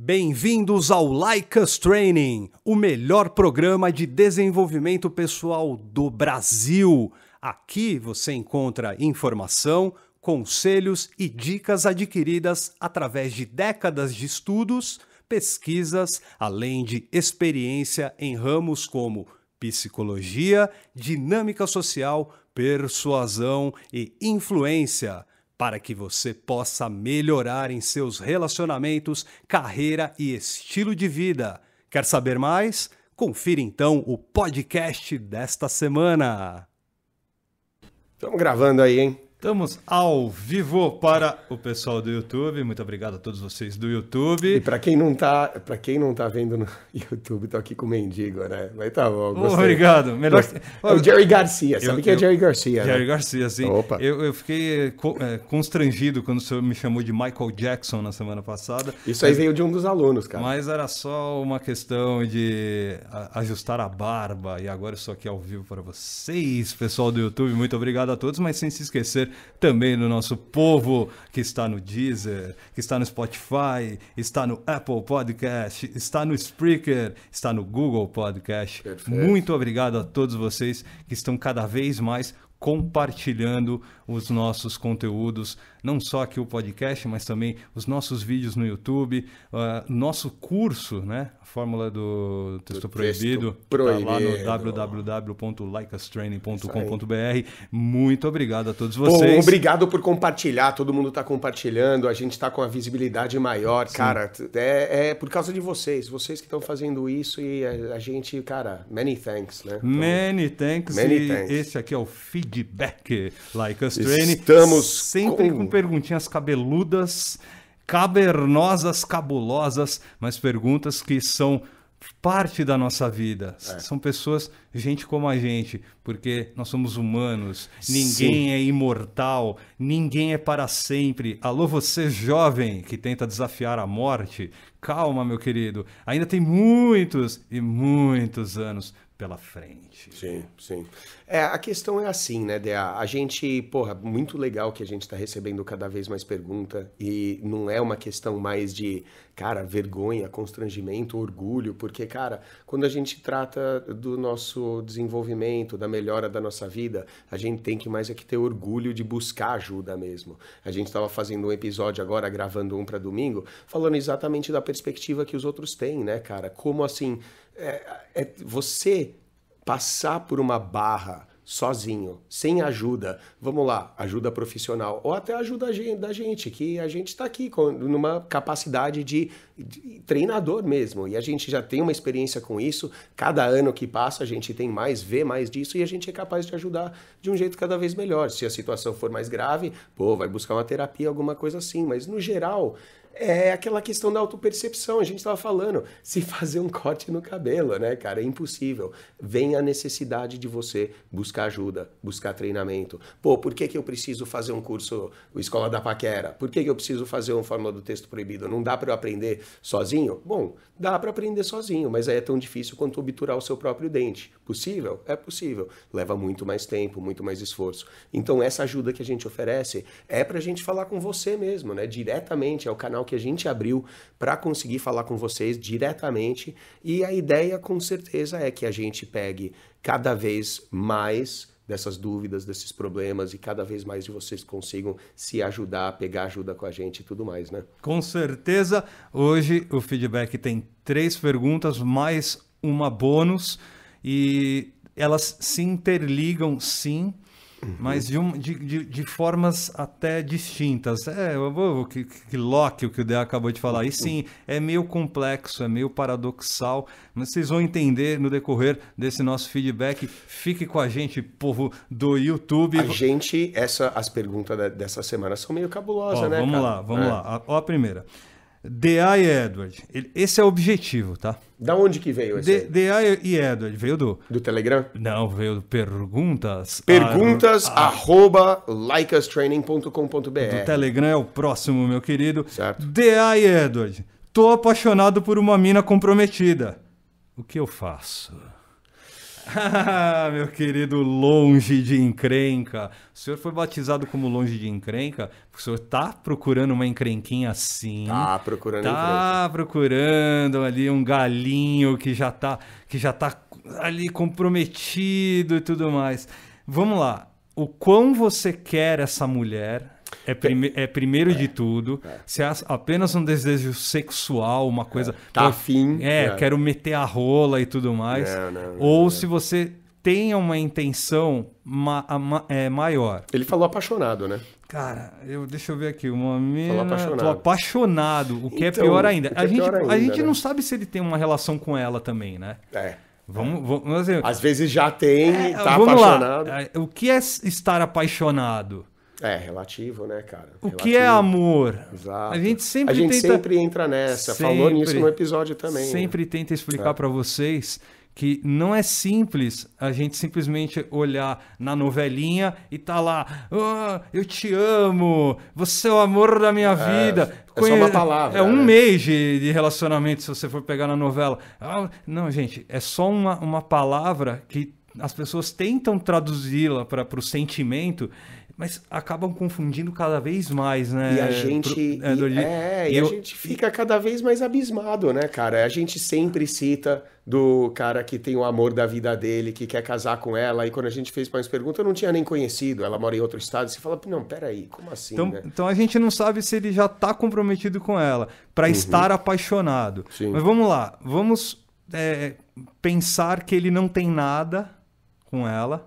Bem-vindos ao Laicas Training, o melhor programa de desenvolvimento pessoal do Brasil. Aqui você encontra informação, conselhos e dicas adquiridas através de décadas de estudos, pesquisas, além de experiência em ramos como psicologia, dinâmica social, persuasão e influência para que você possa melhorar em seus relacionamentos, carreira e estilo de vida. Quer saber mais? Confira então o podcast desta semana. Estamos gravando aí, hein? Estamos ao vivo para o pessoal do YouTube. Muito obrigado a todos vocês do YouTube. E para quem não tá, para quem não tá vendo no YouTube, tô aqui com o mendigo, né? Mas tá bom, gostei. Obrigado. Melhor... É o Jerry Garcia, sabe eu, quem é eu, Jerry Garcia? Né? Jerry né? Garcia, sim. Opa. Eu, eu fiquei eh, eh, constrangido quando o senhor me chamou de Michael Jackson na semana passada. Isso aí mas, veio de um dos alunos, cara. Mas era só uma questão de ajustar a barba e agora isso aqui ao vivo para vocês, pessoal do YouTube. Muito obrigado a todos, mas sem se esquecer também no nosso povo que está no Deezer, que está no Spotify, está no Apple Podcast, está no Spreaker, está no Google Podcast. Perfeito. Muito obrigado a todos vocês que estão cada vez mais compartilhando os nossos conteúdos, não só aqui o podcast, mas também os nossos vídeos no YouTube, uh, nosso curso, né? A fórmula do texto do proibido, texto proibido. Tá lá no www.likeastraining.com.br. Muito obrigado a todos vocês. Bom, obrigado por compartilhar, todo mundo está compartilhando, a gente está com a visibilidade maior, Sim. cara. É, é, por causa de vocês, vocês que estão fazendo isso e a, a, gente, cara, many thanks, né? Então, many thanks. Many thanks. Esse aqui é o feedback, like us Strain. Estamos sempre com... com perguntinhas cabeludas, cavernosas, cabulosas, mas perguntas que são parte da nossa vida. É. São pessoas, gente como a gente, porque nós somos humanos, ninguém Sim. é imortal, ninguém é para sempre. Alô, você jovem que tenta desafiar a morte, calma, meu querido, ainda tem muitos e muitos anos pela frente. Sim, sim. É, a questão é assim, né, Dea? A gente, porra, muito legal que a gente está recebendo cada vez mais pergunta e não é uma questão mais de, cara, vergonha, constrangimento, orgulho, porque, cara, quando a gente trata do nosso desenvolvimento, da melhora da nossa vida, a gente tem que mais é que ter orgulho de buscar ajuda mesmo. A gente estava fazendo um episódio agora, gravando um para domingo, falando exatamente da perspectiva que os outros têm, né, cara? Como assim, é, é, você passar por uma barra sozinho, sem ajuda, vamos lá, ajuda profissional ou até ajuda da gente, que a gente está aqui com, numa capacidade de, de, treinador mesmo e a gente já tem uma experiência com isso. Cada ano que passa a gente tem mais, vê mais disso e a gente é capaz de ajudar de um jeito cada vez melhor. Se a situação for mais grave, pô, vai buscar uma terapia, alguma coisa assim. Mas no geral é aquela questão da autopercepção. A gente estava falando, se fazer um corte no cabelo, né, cara? É impossível. Vem a necessidade de você buscar ajuda, buscar treinamento. Pô, por que, que eu preciso fazer um curso Escola da Paquera? Por que, que eu preciso fazer um Fórmula do Texto Proibido? Não dá para eu aprender sozinho? Bom, dá para aprender sozinho, mas aí é tão difícil quanto obturar o seu próprio dente. Possível? É possível. Leva muito mais tempo, muito mais esforço. Então, essa ajuda que a gente oferece é para a gente falar com você mesmo, né? Diretamente, é o canal que a gente abriu para conseguir falar com vocês diretamente. E a ideia, com certeza, é que a gente pegue cada vez mais dessas dúvidas, desses problemas e cada vez mais de vocês consigam se ajudar, pegar ajuda com a gente e tudo mais, né? Com certeza. Hoje o feedback tem três perguntas, mais uma bônus e elas se interligam sim mas de, um, de, de, de, formas até distintas. É, o que, que Locke, o que o Dea acabou de falar. E sim, é meio complexo, é meio paradoxal, mas vocês vão entender no decorrer desse nosso feedback. Fique com a gente, povo do YouTube. A gente, essa, as perguntas dessa semana são meio cabulosas, Ó, né? Vamos cara? lá, vamos é. lá. Ó, a primeira. D.A. e Edward. esse é o objetivo, tá? Da onde que veio esse? D.A. e Edward. Veio do. Do Telegram? Não, veio do Perguntas. Perguntas arroba likeUstraining.com.br. Do Telegram é o próximo, meu querido. Certo. D.A. e Edward. Tô apaixonado por uma mina comprometida. O que eu faço? Ah, meu querido longe de encrenca. O senhor foi batizado como longe de encrenca? O senhor tá procurando uma encrenquinha assim? Tá procurando Tá encrenca. procurando ali um galinho que já tá que já tá ali comprometido e tudo mais. Vamos lá. O quão você quer essa mulher? É, prime é primeiro é. de tudo. É. Se é apenas um desejo sexual, uma coisa. É. Tá é afim. É, é, quero meter a rola e tudo mais. Não, não, não, Ou se você tem uma intenção ma ma é, maior. Ele falou apaixonado, né? Cara, eu, deixa eu ver aqui, uma mina, apaixonado. Tô apaixonado, o que então, é pior ainda. A, é gente, pior ainda, a gente né? não sabe se ele tem uma relação com ela também, né? É. Vamos, vamos assim, Às vezes já tem, é, tá apaixonado. Lá. O que é estar apaixonado? É, relativo, né, cara? O relativo. que é amor? Exato. A gente sempre A gente tenta... sempre entra nessa. Sempre, Falou nisso no episódio também. Né? Sempre né? tenta explicar é. para vocês que não é simples a gente simplesmente olhar na novelinha e tá lá, oh, eu te amo, você é o amor da minha é, vida. É Conhe... só uma palavra. É um né? mês de, de, relacionamento se você for pegar na novela. Ah, não, gente, é só uma, uma palavra que as pessoas tentam traduzi-la para o sentimento mas acabam confundindo cada vez mais, né? E a gente. Pro, é, e, é, e, eu... a gente fica cada vez mais abismado, né, cara? A gente sempre cita do cara que tem o amor da vida dele, que quer casar com ela, e quando a gente fez mais perguntas, eu não tinha nem conhecido, ela mora em outro estado, você fala, não, peraí, como assim? Então, né? então a gente não sabe se ele já tá comprometido com ela, para uhum. estar apaixonado. Sim. Mas vamos lá, vamos é, pensar que ele não tem nada com ela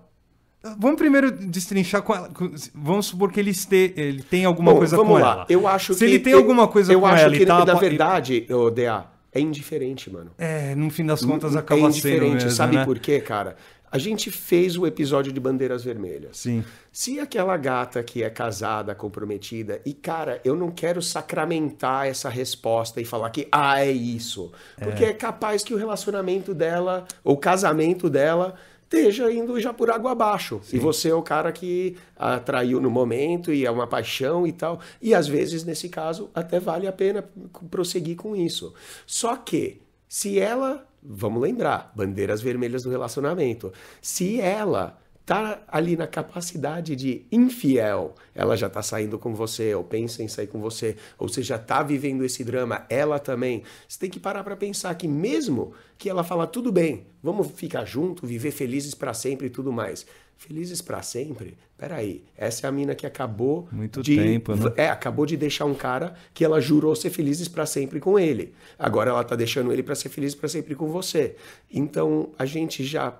Vamos primeiro destrinchar com ela. Vamos supor que ele, este, ele tem alguma Bom, coisa com lá. ela. Eu acho Se que ele tem eu, alguma coisa eu com acho ela, que ele, tá, na verdade, o DA, é indiferente, mano. É, no fim das contas é acaba sendo. é indiferente. Mesmo, Sabe né? por quê, cara? A gente fez o episódio de Bandeiras Vermelhas. Sim. Se aquela gata que é casada, comprometida, e cara, eu não quero sacramentar essa resposta e falar que, ah, é isso. É. Porque é, é capaz que o relacionamento dela, o casamento dela, esteja indo já por água abaixo. Sim. E você é o cara que atraiu no momento e é uma paixão e tal. E às vezes, nesse caso, até vale a pena prosseguir com isso. Só que, se ela, vamos lembrar, bandeiras vermelhas do relacionamento, se ela está ali na capacidade de infiel, ela já está saindo com você, ou pensa em sair com você, ou você já está vivendo esse drama, ela também. Você tem que parar para pensar que mesmo que ela fala tudo bem, vamos ficar junto, viver felizes para sempre e tudo mais. Felizes para sempre? Peraí, essa é a mina que acabou muito de, tempo, né? É, acabou de deixar um cara que ela jurou ser felizes para sempre com ele. Agora ela tá deixando ele para ser feliz para sempre com você. Então a gente já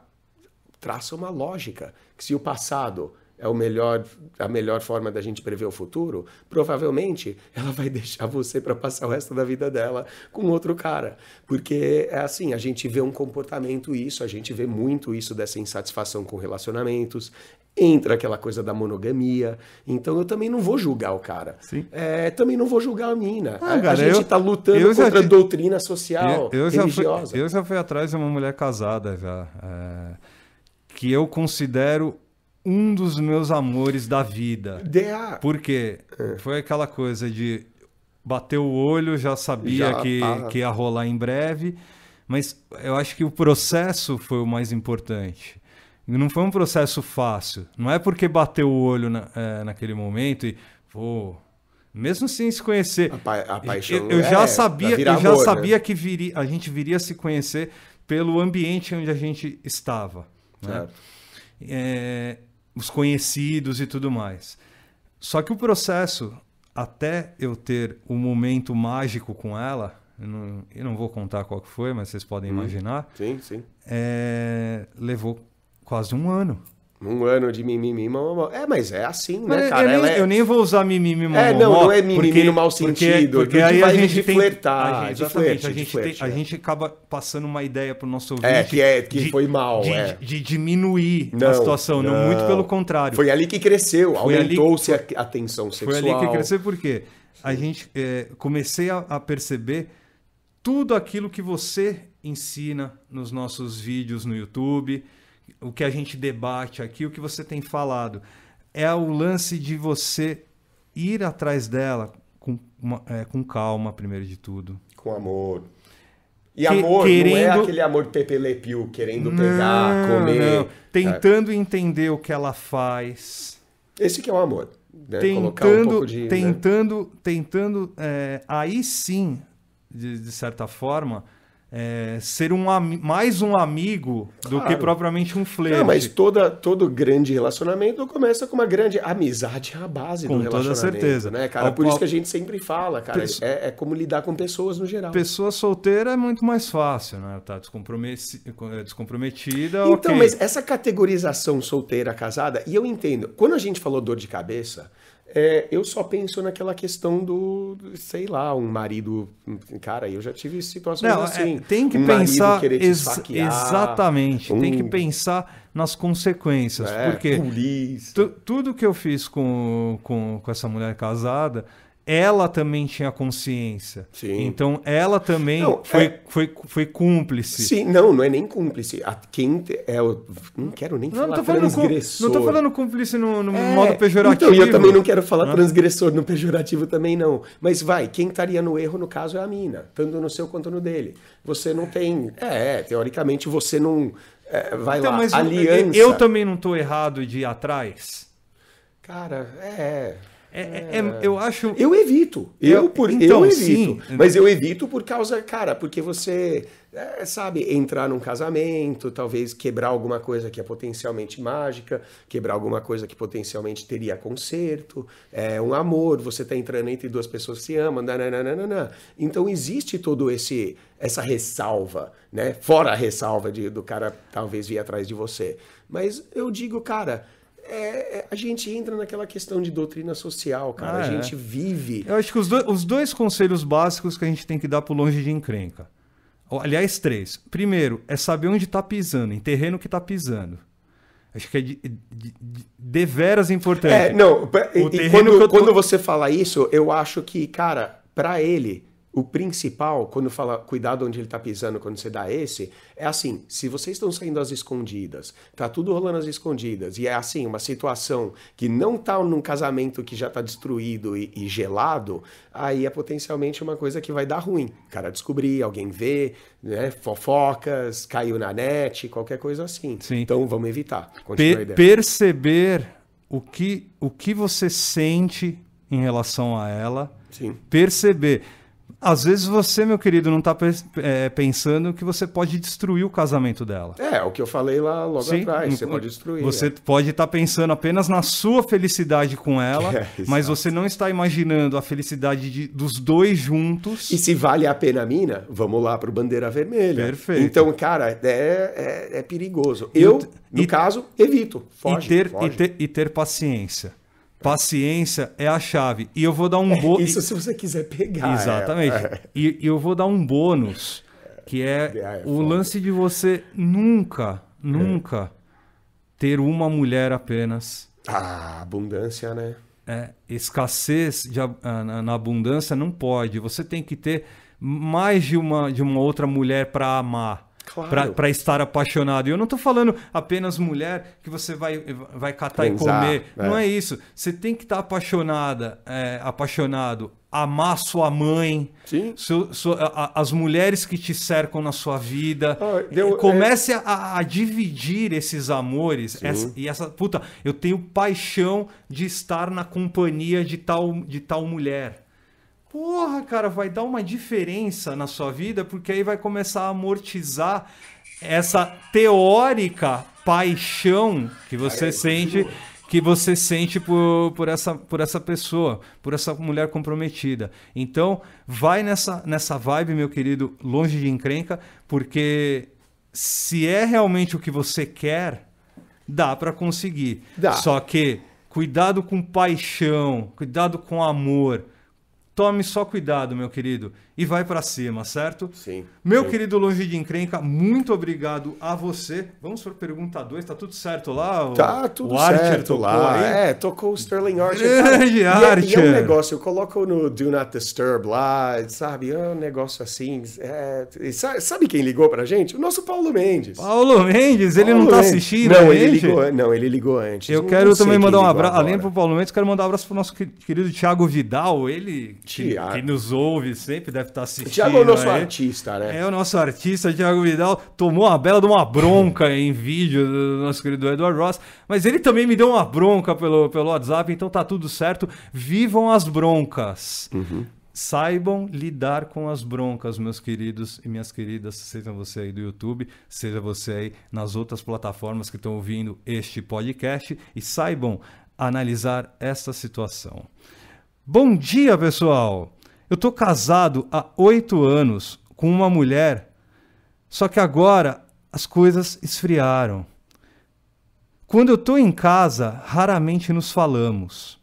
traça uma lógica. Que se o passado é o melhor, a melhor forma da gente prever o futuro, provavelmente ela vai deixar você para passar o resto da vida dela com outro cara. Porque é assim, a gente vê um comportamento isso, a gente vê muito isso dessa insatisfação com relacionamentos, entra aquela coisa da monogamia. Então eu também não vou julgar o cara. É, também não vou julgar a mina. Ah, a, cara, a, gente está lutando eu contra já, doutrina social, eu, eu religiosa. Já fui, eu já fui atrás de uma mulher casada já. É que eu considero um dos meus amores da vida. Ah, porque é. foi aquela coisa de bater o olho, já sabia já, que, tá. que ia rolar em breve, mas eu acho que o processo foi o mais importante. Não foi um processo fácil. Não é porque bateu o olho na, é, naquele momento e, pô, mesmo sem se conhecer. A, pa a paixão eu, eu é, já sabia, eu já amor, né? sabia né? que viria, a gente viria a se conhecer pelo ambiente onde a gente estava. Né? É, os conhecidos e tudo mais. Só que o processo, até eu ter o um momento mágico com ela, eu não, eu não, vou contar qual que foi, mas vocês podem hum. imaginar. Sim, sim. É, levou quase um ano. Um ano de mimimi, mamamó. É, mas é assim, né, cara? Eu, nem, é... eu, nem, vou usar mimimi, mamamó. É, não, não é mimimi porque, no mau sentido. Porque, porque aí a gente tem... flertar. A gente, Flerte, a, gente flerte, tem, é. a gente acaba passando uma ideia pro nosso é, ouvinte. É, que, é, que de, foi mal, de, é. de, de diminuir não, a situação. Não. não. muito pelo contrário. Foi ali que cresceu. Aumentou-se a, tensão sexual. Foi ali que cresceu porque a gente... É, comecei a, a perceber tudo aquilo que você ensina nos nossos vídeos no YouTube o que a gente debate aqui, o que você tem falado. É o lance de você ir atrás dela com, uma, é, com calma, primeiro de tudo. Com amor. E que, amor querendo... não é aquele amor pepelepio, querendo não, pegar, comer. Não. Tentando é. entender o que ela faz. Esse que é o amor. Né? Tentando, um de, tentando, né? tentando, tentando, é, aí sim, de, de certa forma, é, ser um mais um amigo do que propriamente um flerte. Não, mas toda, todo grande relacionamento começa com uma grande amizade é a base com do relacionamento. Com toda certeza. Né, cara? Ao, Por isso que a gente sempre fala, cara. É, é, como lidar com pessoas no geral. Pessoa solteira é muito mais fácil, né? Tá descompromeci... Eh, descomprometida. Então, okay. mas essa categorização solteira, casada, e eu entendo. Quando a gente falou dor de cabeça, é, eu só penso naquela questão do, sei lá, um marido. Hum, cara, eu já tive situações Não, assim. É, tem que um pensar. Te ex saquear, exatamente. Um... Tem que pensar nas consequências. É, porque polícia. Tu, tudo que eu fiz com, com, com essa mulher casada ela também tinha consciência. Sim. Então ela também não, foi, é... foi, foi cúmplice. Sim, não, não é nem cúmplice. A quem é, eu não quero nem não, falar não tô falando transgressor. Com, não tô falando cúmplice no, no é, modo pejorativo. Então, eu também não quero falar não. transgressor no pejorativo também não. Mas vai, quem estaria no erro no caso é a mina, tanto no seu quanto no dele. Você não tem, é, é teoricamente você não é, vai então, lá, mas aliança. Eu, eu também não tô errado de ir atrás. Cara, é. É, é, é, eu acho. Eu evito. Eu, por então, eu evito. Sim. Mas eu evito por causa, cara, porque você é, sabe, entrar num casamento, talvez quebrar alguma coisa que é potencialmente mágica, quebrar alguma coisa que potencialmente teria conserto, é um amor, você está entrando entre duas pessoas que se amam, nananana. Então existe todo esse essa ressalva, né? Fora a ressalva de, do cara talvez vir atrás de você. Mas eu digo, cara, é, é, a gente entra naquela questão de doutrina social, cara. Ah, a é. gente é. vive. Eu acho que os, do, os dois conselhos básicos que a gente tem que dar pro longe de encrenca. Aliás, três. Primeiro, é saber onde está pisando, em terreno que está pisando. Acho que é de, de, de, de veras importante. É, não, o e, quando, tô... quando você fala isso, eu acho que, cara, para ele, o principal, quando fala cuidado onde ele está pisando, quando você dá esse, é assim: se vocês estão saindo às escondidas, tá tudo rolando às escondidas, e é assim, uma situação que não tá num casamento que já tá destruído e, e gelado, aí é potencialmente uma coisa que vai dar ruim. O cara descobrir, alguém vê, né? Fofocas, caiu na net, qualquer coisa assim. Sim. Então vamos evitar. Per perceber o que, o que você sente em relação a ela. Sim. Perceber às vezes você, meu querido, não está é, pensando que você pode destruir o casamento dela. É, o que eu falei lá logo Sim, atrás, você pode é, destruir. Você é. pode estar tá pensando apenas na sua felicidade com ela, é, mas você não está imaginando a felicidade de, dos dois juntos. E se vale a pena a mina, vamos lá para o Bandeira Vermelha. Perfeito. Então, cara, é, é perigoso. Eu, no e, caso, evito. Foge, e ter, foge. E, ter, e ter paciência. Paciência é a chave. E eu vou dar um bônus. É, isso se você quiser pegar. Exatamente. É, E, eu vou dar um bônus, que é, é, é o lance de você nunca, é. nunca ter uma mulher apenas. Ah, abundância, né? É, escassez de, ah, na, na abundância não pode. Você tem que ter mais de uma, de uma outra mulher para amar. Claro. para estar apaixonado. E eu não estou falando apenas mulher que você vai, vai catar e comer. É. Não é isso. Você tem que estar tá apaixonada, é, apaixonado. Amar sua mãe, a, as mulheres que te cercam na sua vida. Ah, deu, Comece é... a, a, dividir esses amores. Essa, e essa. Puta, eu tenho paixão de estar na companhia de tal, de tal mulher. Porra, cara, vai dar uma diferença na sua vida, porque aí vai começar a amortizar essa teórica paixão que você sente que você sente por, por, essa, por essa pessoa, por essa mulher comprometida. Então, vai nessa, nessa vibe, meu querido, longe de encrenca, porque se é realmente o que você quer, dá para conseguir. Dá. Só que cuidado com paixão, cuidado com amor, Tome só cuidado, meu querido e vai para cima, certo? Sim. Meu sim. querido Longe de Encrenca, muito obrigado a você. Vamos para a pergunta 2, tá tudo certo lá? O, tá tudo o certo lá. Aí? É, tocou o Sterling Archer. Grande Archer. E, é, e é um negócio, eu coloco no Do Not Disturb lá, sabe? É um negócio assim. É, sabe quem ligou para gente? O nosso Paulo Mendes. Paulo Mendes, ele Paulo não tá assistindo não, ele ligou, Não, ele ligou antes. Eu não quero não também mandar um abraço, além pro Paulo Mendes, quero mandar um abraço pro nosso querido Thiago Vidal, ele Thiago. Que, que nos ouve sempre, deve estar tá assistindo. Tiago é o nosso aí. artista, né? É o nosso artista, Tiago Vidal. Tomou uma bela de uma bronca em vídeo do nosso querido Edward Ross. Mas ele também me deu uma bronca pelo, pelo WhatsApp, então tá tudo certo. Vivam as broncas. Uhum. Saibam lidar com as broncas, meus queridos e minhas queridas, seja você aí do YouTube, seja você aí nas outras plataformas que estão ouvindo este podcast, e saibam analisar essa situação. Bom dia, pessoal! Eu tô casado há oito anos com uma mulher, só que agora as coisas esfriaram. Quando eu tô em casa, raramente nos falamos.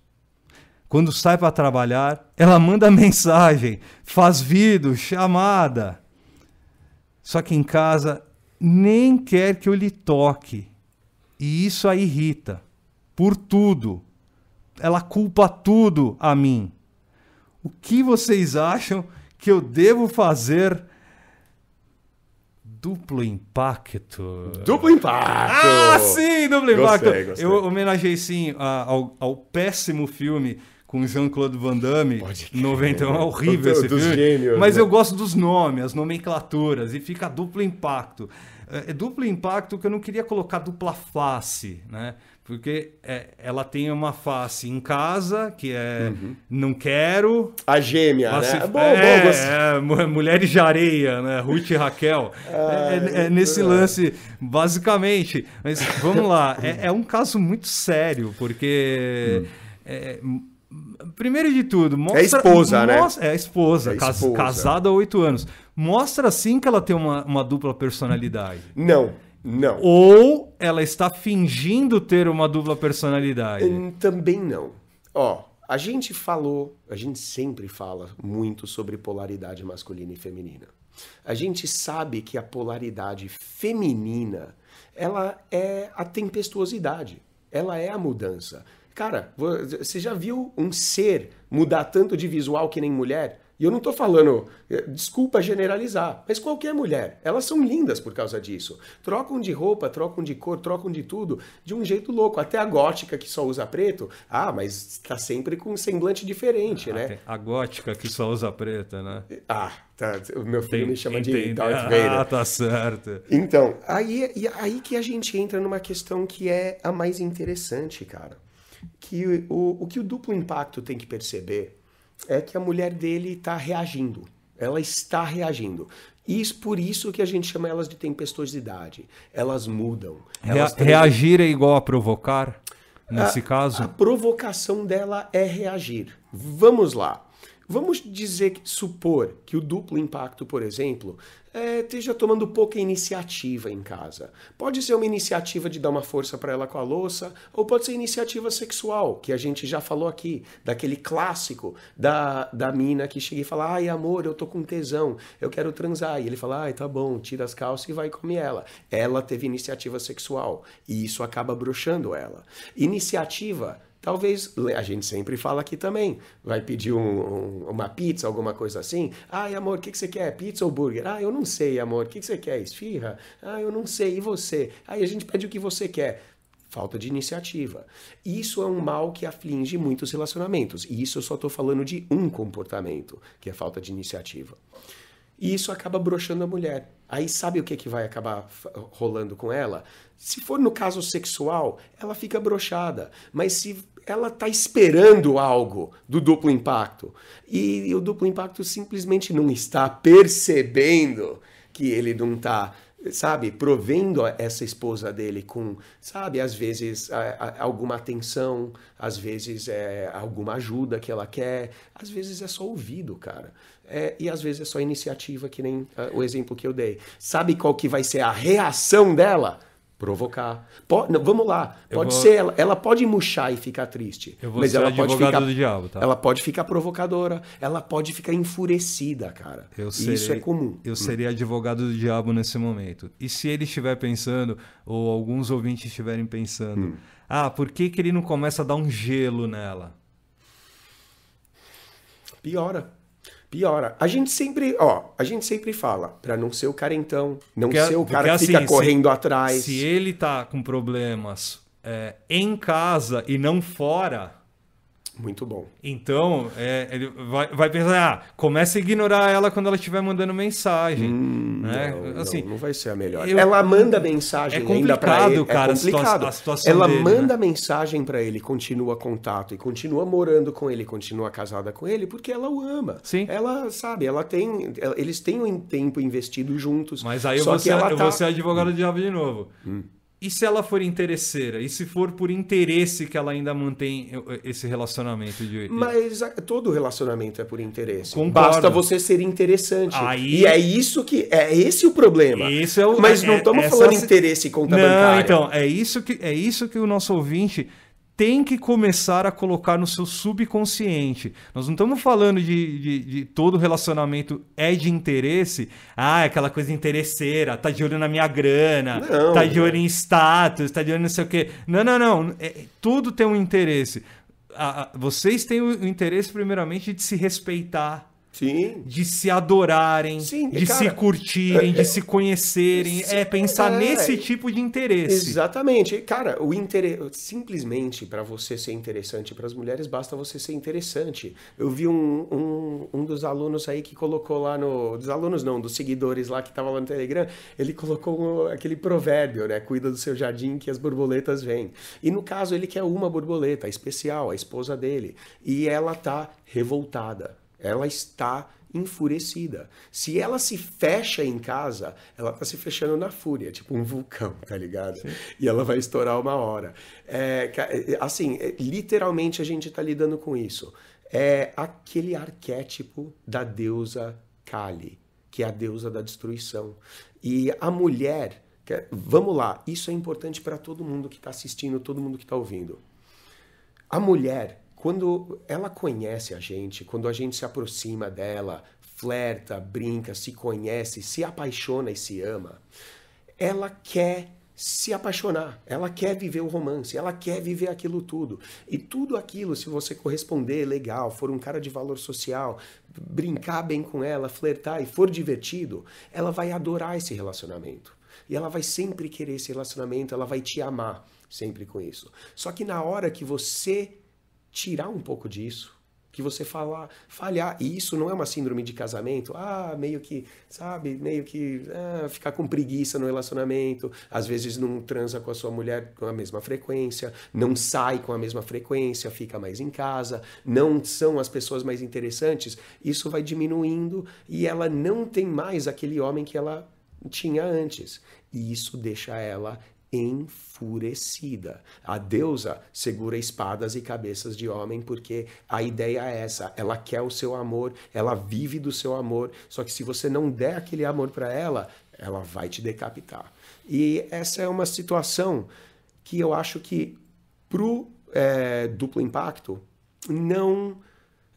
Quando sai para trabalhar, ela manda mensagem, faz vídeo, chamada. Só que em casa nem quer que eu lhe toque. E isso a irrita. Por tudo. Ela culpa tudo a mim. O que vocês acham que eu devo fazer? Duplo impacto. Duplo impacto! Ah, sim, duplo impacto! Gostei, gostei. Eu homenageei sim ao, ao péssimo filme com Jean-Claude Van Damme, 91, é horrível esse filme. Gênios, mas né? eu gosto dos nomes, as nomenclaturas, e fica duplo impacto. É, é duplo impacto que eu não queria colocar dupla face, né? Porque é, ela tem uma face em casa, que é uhum. não quero. A gêmea, face... né? É, bom, é, bom, você... é, é Mulheres de Areia, né? Ruth e Raquel. Ah, é, é, é, é nesse lance, basicamente. Mas vamos lá, é, um caso muito sério, porque. Hum. Primeiro de tudo, mostra. É esposa, mostra, né? É esposa, é esposa. Cas, casada há oito anos. Mostra sim que ela tem uma, uma dupla personalidade. Não. Não. Ou ela está fingindo ter uma dupla personalidade? Hum, também não. Ó, a gente falou, a gente sempre fala muito sobre polaridade masculina e feminina. A gente sabe que a polaridade feminina, ela é a tempestuosidade, ela é a mudança. Cara, você já viu um ser mudar tanto de visual que nem mulher? E eu não estou falando, eh, desculpa generalizar, mas qualquer mulher, elas são lindas por causa disso. Trocam de roupa, trocam de cor, trocam de tudo, de um jeito louco. Até a gótica que só usa preto, ah, mas está sempre com um semblante diferente, ah, né? A gótica que só usa preta, né? Ah, tá, o meu filho Tem, me chama entendi. de Darth ah, Vader. Ah, tá certo. Então, aí, aí que a gente entra numa questão que é a mais interessante, cara. Que o, o que o duplo impacto tem que perceber é que a mulher dele está reagindo. Ela está reagindo. Isso, por isso que a gente chama elas de tempestuosidade. Elas mudam. Elas Rea reagir é igual a provocar? Nesse a, caso? A provocação dela é reagir. Vamos lá. Vamos dizer, supor que o duplo impacto, por exemplo, é, esteja tomando pouca iniciativa em casa. Pode ser uma iniciativa de dar uma força para ela com a louça, ou pode ser iniciativa sexual, que a gente já falou aqui, daquele clássico da, da mina que chega e fala: ai amor, eu tô com tesão, eu quero transar. E ele fala: ai tá bom, tira as calças e vai comer ela. Ela teve iniciativa sexual, e isso acaba bruxando ela. Iniciativa Talvez, a gente sempre fala aqui também, vai pedir um, um, uma pizza, alguma coisa assim. Ai, amor, o que, que você quer? Pizza ou burger? Ah, eu não sei, amor, o que, que você quer? Esfirra? Ah, eu não sei, e você? Aí a gente pede o que você quer. Falta de iniciativa. Isso é um mal que aflige muitos relacionamentos. E isso eu só estou falando de um comportamento, que é falta de iniciativa. E isso acaba broxando a mulher. Aí sabe o que, que vai acabar rolando com ela? Se for no caso sexual, ela fica brochada. Mas se ela está esperando algo do duplo impacto e o duplo impacto simplesmente não está percebendo que ele não está sabe, provendo essa esposa dele com, sabe, às vezes alguma atenção, às vezes é, alguma ajuda que ela quer, às vezes é só ouvido, cara. É, e às vezes é só iniciativa, que nem uh, o exemplo que eu dei. Sabe qual que vai ser a reação dela? Provocar. não, vamos lá. Pode vou... ser ela. Ela pode murchar e ficar triste. mas ela pode ficar. Diabo, tá? Ela pode ficar provocadora. Ela pode ficar enfurecida, cara. Eu serei, isso é comum. Eu hum. seria advogado do diabo nesse momento. E se ele estiver pensando, ou alguns ouvintes estiverem pensando, hum. ah, por que, que ele não começa a dar um gelo nela? Piora. Piora. A gente sempre, ó, a gente sempre fala, para não ser o carentão, não porque, ser o cara que assim, fica correndo se, atrás. Se ele tá com problemas é, em casa e não fora, muito bom. Então, é, ele vai, vai pensar, ah, começa a ignorar ela quando ela estiver mandando mensagem. Hum, né? não, assim, não, não, vai ser a melhor. Eu, ela manda mensagem é ainda para ele. É cara, é complicado, a situação Ela dele, né? manda né? mensagem para ele, continua contato e continua morando com ele, continua casada com ele, porque ela o ama. Sim. Ela, sabe, ela tem, eles têm um tempo investido juntos. Mas aí eu, vou ser, tá... ser advogado do diabo de novo. Hum. E se ela for interesseira? E se for por interesse que ela ainda mantém eh, eh, esse relacionamento de Mas todo relacionamento é por interesse. Concordo. Basta você ser interessante. Aí... E é isso que é esse o problema. Isso é o... Mas é, não estamos é, falando essa... interesse em conta não, bancária. então, é isso que é isso que o nosso ouvinte tem que começar a colocar no seu subconsciente. Nós não estamos falando de, de, de, todo relacionamento é de interesse. Ah, aquela coisa interesseira, tá de olho na minha grana, não, tá de é. olho em status, tá de olho não sei o quê. Não, não, não. É, é tudo tem um interesse. vocês têm o interesse, primeiramente, de se respeitar Sim. de se adorarem, Sim, de cara, se curtirem, é, de é, se conhecerem. É, é pensar é, nesse é. tipo de interesse. Exatamente. Cara, o interesse simplesmente para você ser interessante para as mulheres basta você ser interessante. Eu vi um, um, um, dos alunos aí que colocou lá no dos alunos não, dos seguidores lá que tava lá no Telegram, ele colocou aquele provérbio, né? Cuida do seu jardim que as borboletas vêm. E no caso ele quer uma borboleta especial, a esposa dele, e ela tá revoltada ela está enfurecida. Se ela se fecha em casa, ela está se fechando na fúria, tipo um vulcão, tá ligado? E ela vai estourar uma hora. É, é, é assim, é, literalmente a gente está lidando com isso. É aquele arquétipo da deusa Kali, que é a deusa da destruição. E a mulher, vamos lá, isso é importante para todo mundo que está assistindo, todo mundo que está ouvindo. A mulher quando ela conhece a gente, quando a gente se aproxima dela, flerta, brinca, se conhece, se apaixona e se ama, ela quer se apaixonar, ela quer viver o romance, ela quer viver aquilo tudo. E tudo aquilo, se você corresponder legal, for um cara de valor social, brincar bem com ela, flertar e for divertido, ela vai adorar esse relacionamento. E ela vai sempre querer esse relacionamento, ela vai te amar sempre com isso. Só que na hora que você tirar um pouco disso. Que você falar falhar. E isso não é uma síndrome de casamento. Ah, meio que, sabe, meio que ah, ficar com preguiça no relacionamento. Às vezes não transa com a sua mulher com a mesma frequência. Não sai com a mesma frequência. Fica mais em casa. Não são as pessoas mais interessantes. Isso vai diminuindo e ela não tem mais aquele homem que ela tinha antes. E isso deixa ela enfurecida. A deusa segura espadas e cabeças de homem porque a ideia é essa, ela quer o seu amor, ela vive do seu amor, só que se você não der aquele amor para ela, ela vai te decapitar. E essa é uma situação que eu acho que pro é, duplo impacto não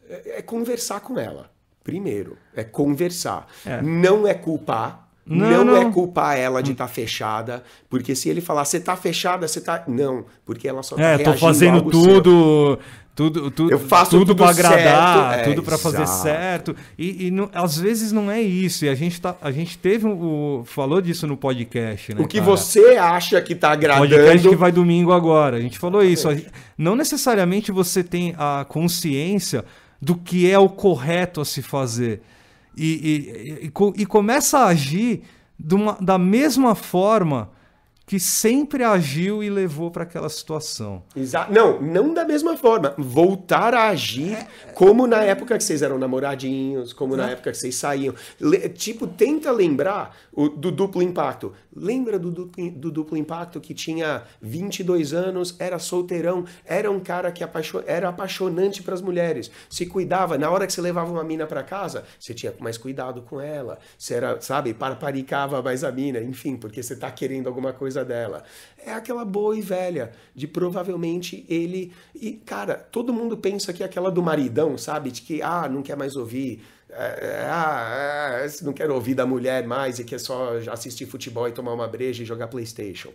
é, é conversar com ela. Primeiro, é conversar. É. Não é culpar, não, não, é culpar ela de estar tá fechada, porque se ele falar, você tá fechada, você tá. Não, porque ela só tá é, tô fazendo tudo, tudo, tudo, Eu faço tudo, tudo para agradar, é, tudo para fazer certo. E, e não, às vezes não é isso. E a gente, tá, a gente teve um, falou disso no podcast, né? O que cara? você acha que tá agradando. O podcast que vai domingo agora. A gente falou isso. Gente, não necessariamente você tem a consciência do que é o correto a se fazer e, e, e, e começa a agir uma, da mesma forma que sempre agiu e levou para aquela situação. Exato. Não, não da mesma forma. Voltar a agir como na época que vocês eram namoradinhos, como na época que vocês saíam. Le tipo, tenta lembrar o, do duplo impacto. Lembra do duplo, do duplo impacto que tinha 22 anos, era solteirão, era um cara que apaixon era apaixonante para as mulheres, se cuidava. Na hora que você levava uma mina para casa, você tinha mais cuidado com ela. Você era, sabe, parparicava mais a mina, enfim, porque você está querendo alguma coisa coisa dela. É aquela boa e velha, de provavelmente ele. E, cara, todo mundo pensa que é aquela do maridão, sabe? De que, ah, não quer mais ouvir. É, é, ah, é, não quero ouvir da mulher mais e quer só assistir futebol e tomar uma breja e jogar PlayStation.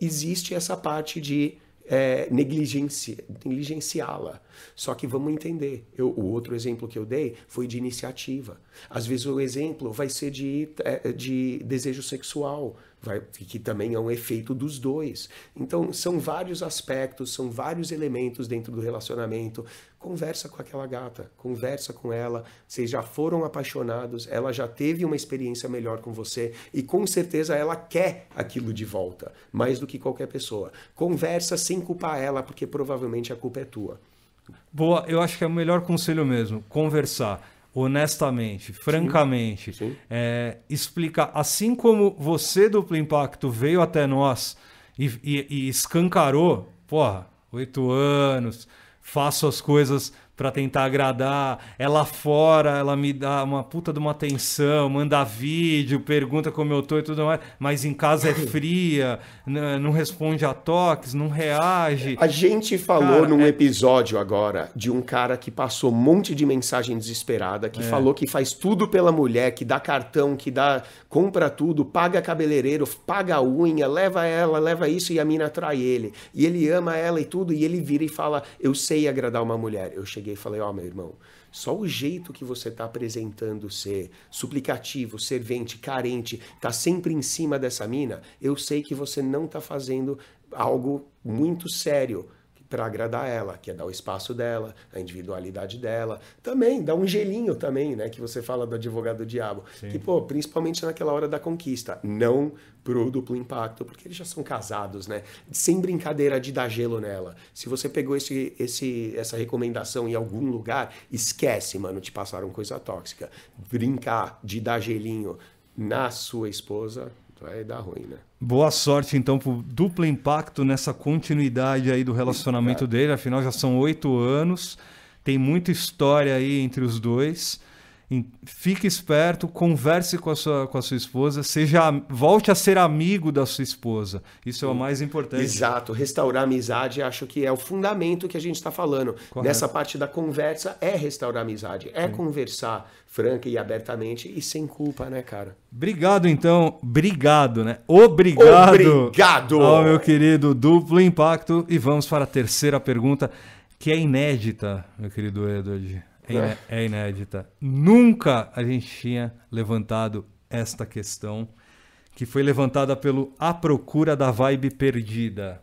Existe essa parte de é, negligenciá-la. Só que vamos entender. Eu, o outro exemplo que eu dei foi de iniciativa. Às vezes o exemplo vai ser de, de desejo sexual vai, que também é um efeito dos dois. Então, são vários aspectos, são vários elementos dentro do relacionamento. Conversa com aquela gata, conversa com ela. Vocês já foram apaixonados, ela já teve uma experiência melhor com você e com certeza ela quer aquilo de volta, mais do que qualquer pessoa. Conversa sem culpar ela, porque provavelmente a culpa é tua. Boa, eu acho que é o melhor conselho mesmo, conversar honestamente, francamente, sim, sim. É, explicar, assim como você, duplo impacto, veio até nós e, e, e escancarou, porra, oito anos, faço as coisas para tentar agradar. Ela fora, ela me dá uma puta de uma atenção, manda vídeo, pergunta como eu tô e tudo mais, mas em casa é fria, não responde a toques, não reage. A gente falou cara, num é... episódio agora de um cara que passou um monte de mensagem desesperada, que é. falou que faz tudo pela mulher, que dá cartão, que dá compra tudo, paga cabeleireiro, paga unha, leva ela, leva isso e a mina atrai ele. E ele ama ela e tudo, e ele vira e fala: "Eu sei agradar uma mulher". Eu cheguei cheguei e falei: Ó, oh, meu irmão, só o jeito que você está apresentando ser suplicativo, servente, carente, tá sempre em cima dessa mina, eu sei que você não está fazendo algo muito sério para agradar ela, que é dar o espaço dela, a individualidade dela. Também dá um gelinho também, né? Que você fala do advogado do diabo. Sim. Que, pô, principalmente naquela hora da conquista, não pro duplo impacto, porque eles já são casados, né? Sem brincadeira de dar gelo nela. Se você pegou esse, esse, essa recomendação em algum lugar, esquece, mano, te passaram coisa tóxica. Brincar de dar gelinho na sua esposa vai dar ruim, né? Boa sorte, então, pro duplo impacto nessa continuidade aí do relacionamento dele. Afinal, já são oito anos. Tem muita história aí entre os dois. Fique esperto, converse com a sua, com a sua esposa, seja, volte a ser amigo da sua esposa. Isso é o mais importante. Exato, restaurar a amizade acho que é o fundamento que a gente está falando. Correto. Nessa parte da conversa é restaurar a amizade, é Sim. conversar franca e abertamente e sem culpa, né, cara? Obrigado, então. Obrigado, né? Obrigado. Obrigado. Ao meu querido Duplo Impacto. E vamos para a terceira pergunta, que é inédita, meu querido Edward. É, é, é inédita. Nunca a gente tinha levantado esta questão, que foi levantada pelo A Procura da Vibe Perdida.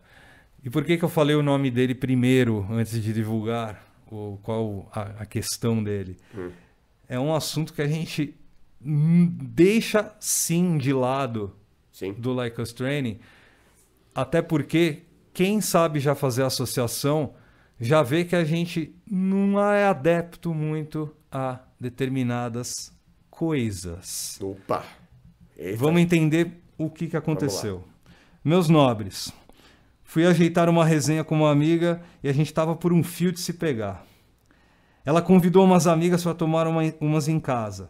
E por que, que eu falei o nome dele primeiro, antes de divulgar o, qual a, a questão dele? Hum. É um assunto que a gente deixa sim de lado sim. do Like Us Training, até porque quem sabe já fazer associação já vê que a gente não é adepto muito a determinadas coisas. Opa! Eita. Vamos entender o que, que aconteceu. Meus nobres, fui ajeitar uma resenha com uma amiga e a gente estava por um fio de se pegar. Ela convidou umas amigas para tomar uma, umas em casa.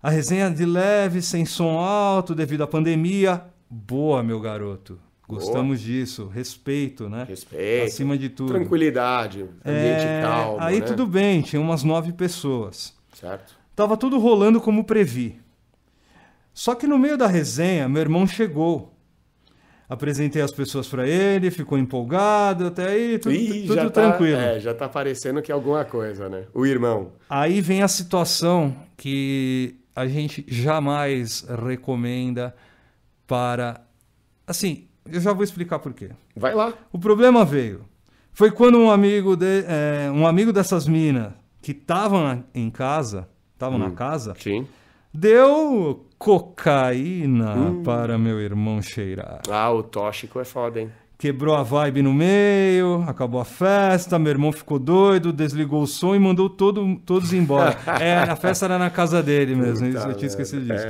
A resenha de leve, sem som alto, devido à pandemia. Boa, meu garoto. Gostamos Boa. disso. Respeito, né? Respeito. Acima de tudo. Tranquilidade, ambiente é... calmo. Aí né? tudo bem, tinha umas nove pessoas. Certo. Tava tudo rolando como previ. Só que no meio da resenha, meu irmão chegou. Apresentei as pessoas para ele, ficou empolgado, até aí tudo, Ih, tudo tá, tranquilo. Tá, é, já tá parecendo que é alguma coisa, né? O irmão. Aí vem a situação que a gente jamais recomenda para. Assim, eu já vou explicar por quê. Vai lá. O problema veio. Foi quando um amigo, de, é, um amigo dessas minas que estavam em casa, estavam hum, na casa, sim. deu cocaína hum. para meu irmão cheirar. Ah, o tóxico é foda, hein? Quebrou a vibe no meio, acabou a festa, meu irmão ficou doido, desligou o som e mandou todo, todos embora. é, a festa era na casa dele mesmo, Puta eu tinha esquecido disso.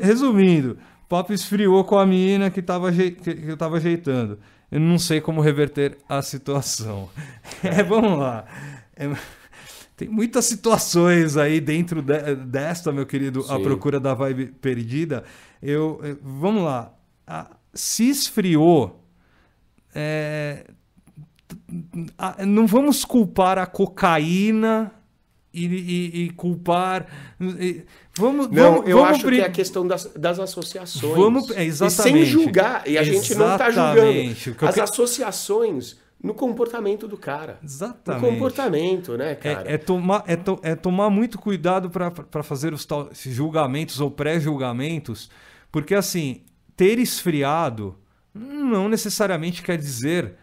É. Resumindo, papo esfriou com a mina que, tava que eu tava ajeitando. Eu não sei como reverter a situação. É, vamos lá. É, tem muitas situações aí dentro de, desta, meu querido, Sim. a procura da vibe perdida. Eu, eu é, vamos lá. A, se esfriou. É, a, não vamos culpar a cocaína e, e, e culpar. E, Vamos, não, vamos, eu vamos acho que é a questão das, das associações. Vamos, exatamente. E sem julgar, e a exatamente. gente não está julgando. As associações no comportamento do cara. Exatamente. No comportamento, né, é, cara? É, é tomar, é, to, é, tomar muito cuidado para fazer os tal, julgamentos ou pré-julgamentos, porque, assim, ter esfriado não necessariamente quer dizer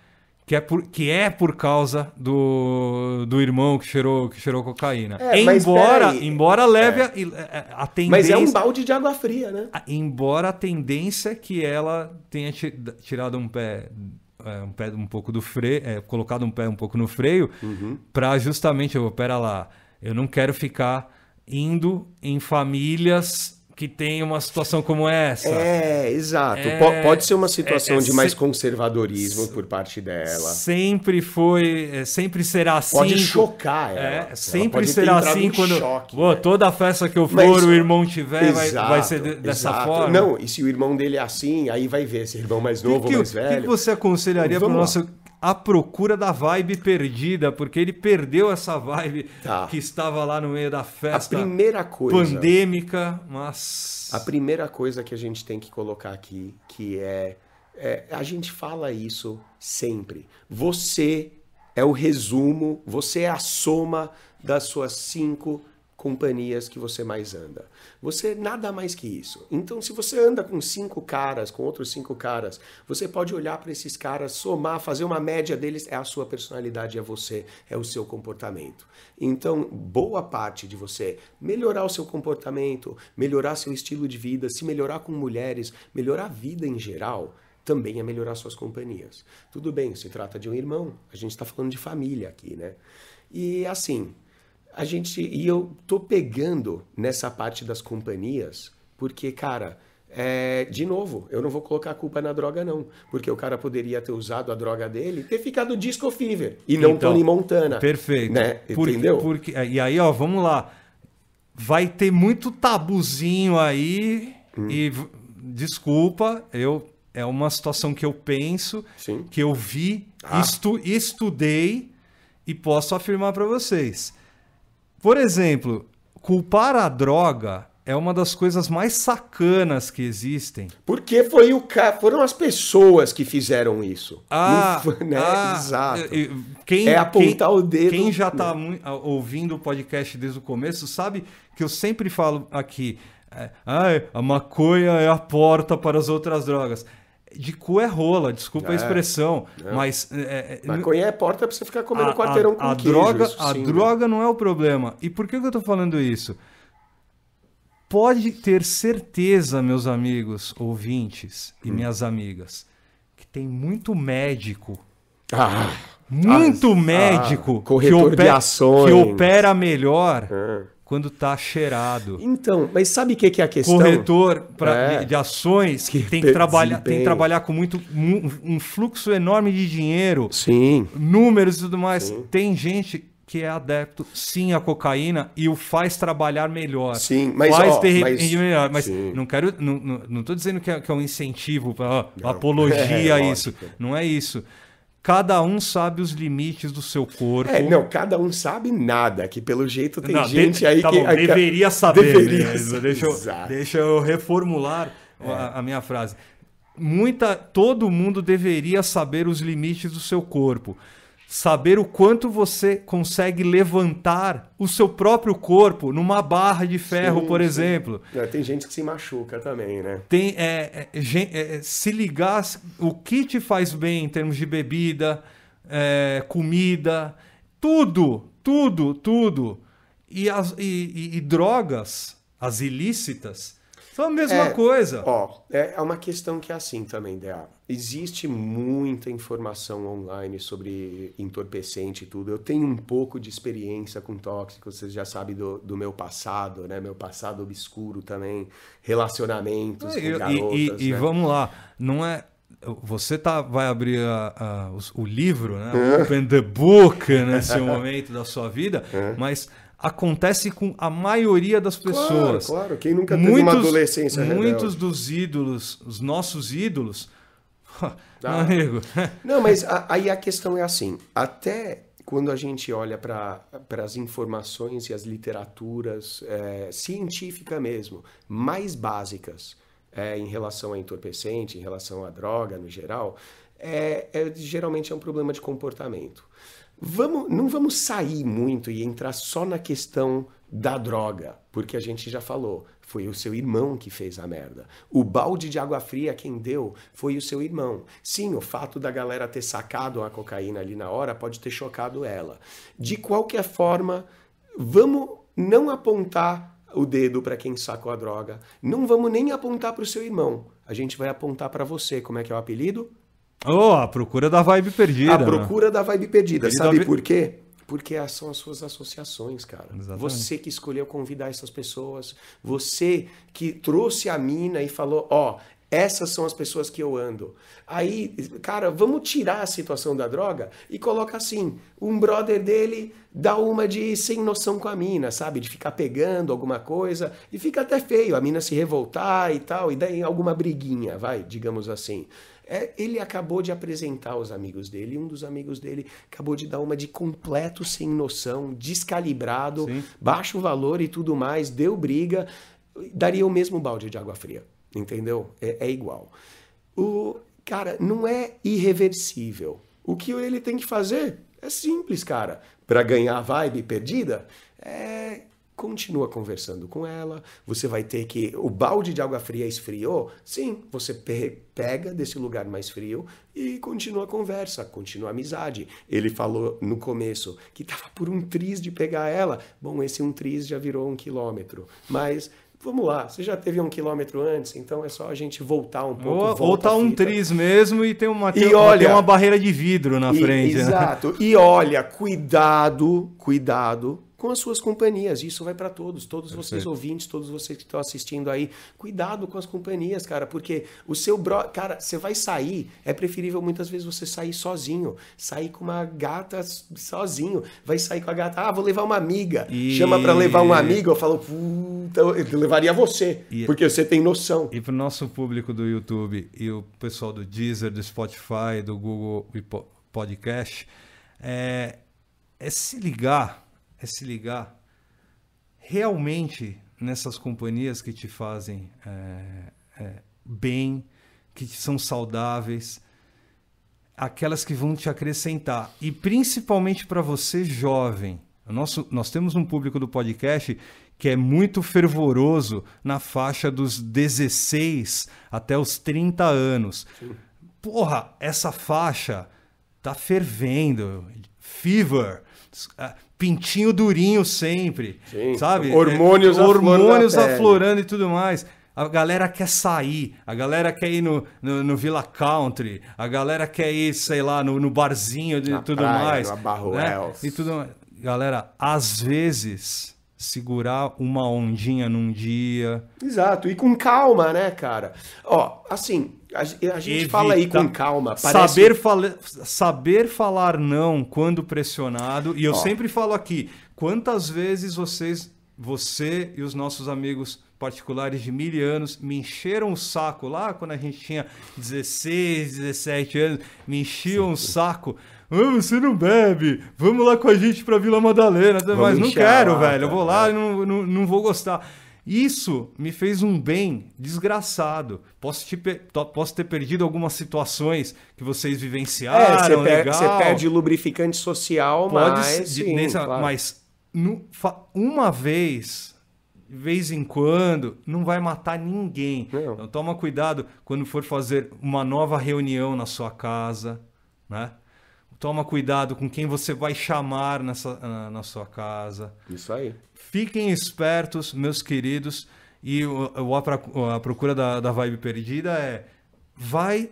que é por, que é por causa do, do irmão que cheirou, que cheirou cocaína. É, embora, embora é. leve é. a, é, a, tendência. Mas é um balde de água fria, né? A, embora a tendência é que ela tenha tirado um pé. É, um pé um pouco do freio, colocado um pé um pouco no freio, uhum. para justamente, eu, pera lá, eu não quero ficar indo em famílias que tem uma situação como essa. É, exato. É, pode ser uma é, situação é, é, de mais se... conservadorismo por parte dela. Sempre foi, é, sempre será assim. Pode chocar ela. É, sempre ela será assim quando choque, Pô, né? toda festa que eu for, Mas... o irmão tiver, exato, vai, vai, ser dessa exato. forma. Não, e se o irmão dele é assim, aí vai ver se irmão mais novo que, ou mais velho. O que você aconselharia para o nosso lá à procura da vibe perdida, porque ele perdeu essa vibe tá. que estava lá no meio da festa. A primeira coisa. Pandêmica, mas. A primeira coisa que a gente tem que colocar aqui, que é, é a gente fala isso sempre. Você é o resumo, você é a soma das suas cinco companhias que você mais anda. Você é nada mais que isso. Então, se você anda com cinco caras, com outros cinco caras, você pode olhar para esses caras, somar, fazer uma média deles, é a sua personalidade, é você, é o seu comportamento. Então, boa parte de você melhorar o seu comportamento, melhorar seu estilo de vida, se melhorar com mulheres, melhorar a vida em geral, também é melhorar suas companhias. Tudo bem, se trata de um irmão, a gente está falando de família aqui, né? E assim, a gente e eu tô pegando nessa parte das companhias porque cara é, de novo, eu não vou colocar a culpa na droga, não. Porque o cara poderia ter usado a droga dele ter ficado disco fever e não então, Tony Montana. Perfeito. Né? Entendeu? Porque, é, e aí, ó, vamos lá. Vai ter muito tabuzinho aí. Hum. E desculpa, eu é uma situação que eu penso, Sim. que eu vi, ah. estu, estudei e posso afirmar para vocês por exemplo, culpar a droga é uma das coisas mais sacanas que existem. Porque foi o ca... foram as pessoas que fizeram isso. Ah, foi, né? ah exato. Quem, é apontar quem, o dedo. Quem já está né? ah, ouvindo o podcast desde o começo sabe que eu sempre falo aqui. Ah, a maconha é a porta para as outras drogas de cu é rola, desculpa é, a expressão, é. mas... É, é Maconha é porta para você ficar comendo a, quarteirão com a queijo. Droga, a sim, né? droga né? não é o problema. E por que, que eu estou falando isso? Pode ter certeza, meus amigos ouvintes e hum. minhas amigas, que tem muito médico... Ah, muito as, ah, médico ah, que, opera, que, opera, melhor... Ah quando está cheirado. Então, mas sabe o que, que, é a questão? Corretor pra, é. de ações que tem que, trabalhar, tem que trabalhar com muito um fluxo enorme de dinheiro, sim, números e tudo mais. Sim. Tem gente que é adepto sim à cocaína e o faz trabalhar melhor. Sim, mas faz ó, ter mas, melhor, mas sim. não quero não, não, não tô dizendo que é, que é um incentivo para apologia é, é, isso. Lógico. Não é isso. Cada um sabe os limites do seu corpo. É, não, cada um sabe nada, que pelo jeito tem não, gente de, aí tá que. Bom, deveria saber deveria mesmo. Deixa, eu, deixa eu, reformular é. a, a minha frase. Muita, todo mundo deveria saber os limites do seu corpo saber o quanto você consegue levantar o seu próprio corpo numa barra de ferro, sim, por sim. exemplo. É, tem gente que se machuca também, né? Tem é, é, é, é, se ligar o que te faz bem em termos de bebida, é, comida, tudo, tudo, tudo. E, as, e, e, e drogas, as ilícitas, foi a mesma é, coisa. Ó, é, é uma questão que é assim também, Dea. Existe muita informação online sobre entorpecente e tudo. Eu tenho um pouco de experiência com tóxicos, vocês já sabem do, do meu passado, né? Meu passado obscuro também, relacionamentos é, e, com garotas. E, e, né? e vamos lá, não é você tá, vai abrir a, a, o, o, livro, né? Open the book nesse né? momento da sua vida, mas acontece com a maioria das pessoas. Claro, claro. quem nunca teve uma adolescência rebelde. Muitos dos ídolos, os nossos ídolos, Não, amigo. Não, mas a, aí a questão é assim, até quando a gente olha para as informações e as literaturas é, científica mesmo, mais básicas é, em relação a entorpecente, em relação à droga no geral, é, é geralmente é um problema de comportamento. Vamos, não vamos sair muito e entrar só na questão da droga, porque a gente já falou, foi o seu irmão que fez a merda. O balde de água fria quem deu foi o seu irmão. Sim, o fato da galera ter sacado a cocaína ali na hora pode ter chocado ela. De qualquer forma, vamos não apontar o dedo para quem sacou a droga. Não vamos nem apontar para o seu irmão. A gente vai apontar para você. Como é que é o apelido? Oh, a procura da vibe perdida. A né? procura da vibe perdida. Ele Sabe por quê? Porque são as suas associações, cara. Exatamente. Você que escolheu convidar essas pessoas, você que trouxe a mina e falou, ó, oh, essas são as pessoas que eu ando. Aí, cara, vamos tirar a situação da droga e coloca assim, um brother dele dá uma de sem noção com a mina, sabe? De ficar pegando alguma coisa e fica até feio a mina se revoltar e tal, e daí alguma briguinha, vai, digamos assim. É, ele acabou de apresentar os amigos dele, um dos amigos dele acabou de dar uma de completo sem noção, descalibrado, Sim. baixo valor e tudo mais, deu briga, daria o mesmo balde de água fria, entendeu? É, é igual. O cara não é irreversível. O que ele tem que fazer é simples, cara. Para ganhar a vibe perdida, é continua conversando com ela. Você vai ter que. O balde de água fria esfriou? Sim, você pe pega desse lugar mais frio e continua a conversa, continua a amizade. Ele falou no começo que estava por um triz de pegar ela. Bom, esse um triz já virou um quilômetro. Mas. Vamos lá, você já teve um quilômetro antes, então é só a gente voltar um pouco. Ou, voltar um triz mesmo e tem uma, tem, e olha, uma barreira de vidro na e, frente. Né? Exato. Né? E olha, cuidado, cuidado com as suas companhias. Isso vai para todos, todos Perfeito. vocês ouvintes, todos vocês que estão assistindo aí. Cuidado com as companhias, cara, porque o seu bro, cara, você vai sair, é preferível muitas vezes você sair sozinho, sair com uma gata sozinho, vai sair com a gata, ah, vou levar uma amiga. E... Chama para levar um amigo, eu falo, puta, eu levaria você, e... É porque você tem noção. E pro nosso público do YouTube e o pessoal do Deezer, do Spotify, do Google Podcast, é, é se ligar é se ligar realmente nessas companhias que te fazem é, é, bem, que são saudáveis, aquelas que vão te acrescentar. E principalmente para você, jovem. Nosso, nós temos um público do podcast que é muito fervoroso na faixa dos 16 até os 30 anos. Porra, essa faixa tá fervendo. Fever ah, pintinho durinho sempre, Sim. sabe? Hormônios, é, hormônios aflorando e tudo mais. A galera quer sair, a galera quer ir no, no, no, Villa Country, a galera quer ir, sei lá, no, no barzinho e tudo praia, mais. Né? E tudo mais. Galera, às vezes segurar uma ondinha num dia. Exato, e com calma, né, cara? Ó, assim, a, a gente Evita. fala aí com calma. Parece... Saber, fala... Saber falar não quando pressionado, e eu Ó. sempre falo aqui, quantas vezes vocês, você e os nossos amigos particulares de mil anos me encheram o saco lá quando a gente tinha 16, 17 anos, me enchiam o saco oh, você não bebe, vamos lá com a gente pra Vila Madalena, vamos mas não quero, lá, velho, eu vou lá é. e não, não, não vou gostar. Isso me fez um bem desgraçado. Posso, te, posso, ter perdido algumas situações que vocês é, vivenciaram. É, você, per, você perde lubrificante social, Pode, mas. Sim, nessa, claro. Mas no, uma vez, de vez em quando, não vai matar ninguém. Não. Então toma cuidado quando for fazer uma nova reunião na sua casa, né? Toma cuidado com quem você vai chamar nessa, na, na sua casa. Isso aí. Fiquem espertos, meus queridos. E o, o a, procura da, da vibe perdida é vai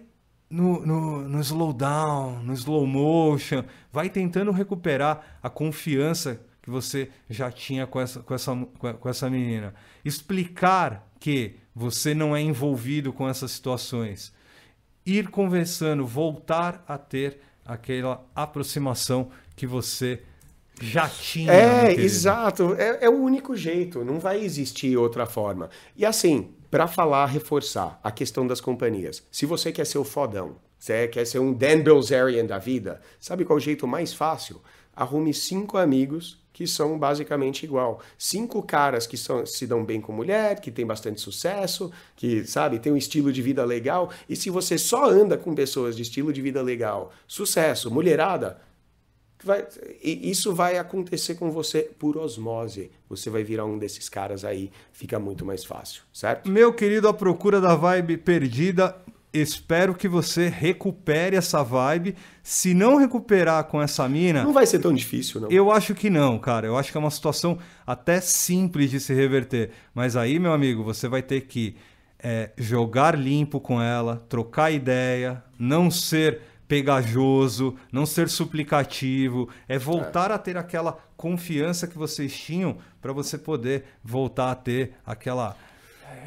no, no, no slowdown, no slow motion, vai tentando recuperar a confiança que você já tinha com essa, com essa, com essa menina. Explicar que você não é envolvido com essas situações. Ir conversando, voltar a ter aquela aproximação que você já tinha. É, exato. É, é, o único jeito. Não vai existir outra forma. E assim, para falar, reforçar a questão das companhias. Se você quer ser o fodão, você é, quer ser um Dan Bilzerian da vida, sabe qual é o jeito mais fácil? arrume cinco amigos que são basicamente igual. Cinco caras que são, se dão bem com mulher, que tem bastante sucesso, que, sabe, tem um estilo de vida legal. E se você só anda com pessoas de estilo de vida legal, sucesso, mulherada, vai, isso vai acontecer com você por osmose. Você vai virar um desses caras aí, fica muito mais fácil, certo? Meu querido, a procura da vibe perdida, Espero que você recupere essa vibe. Se não recuperar com essa mina. Não vai ser tão difícil, não. Eu acho que não, cara. Eu acho que é uma situação até simples de se reverter. Mas aí, meu amigo, você vai ter que é, jogar limpo com ela, trocar ideia, não ser pegajoso, não ser suplicativo, é voltar é. a ter aquela confiança que vocês tinham para você poder voltar a ter aquela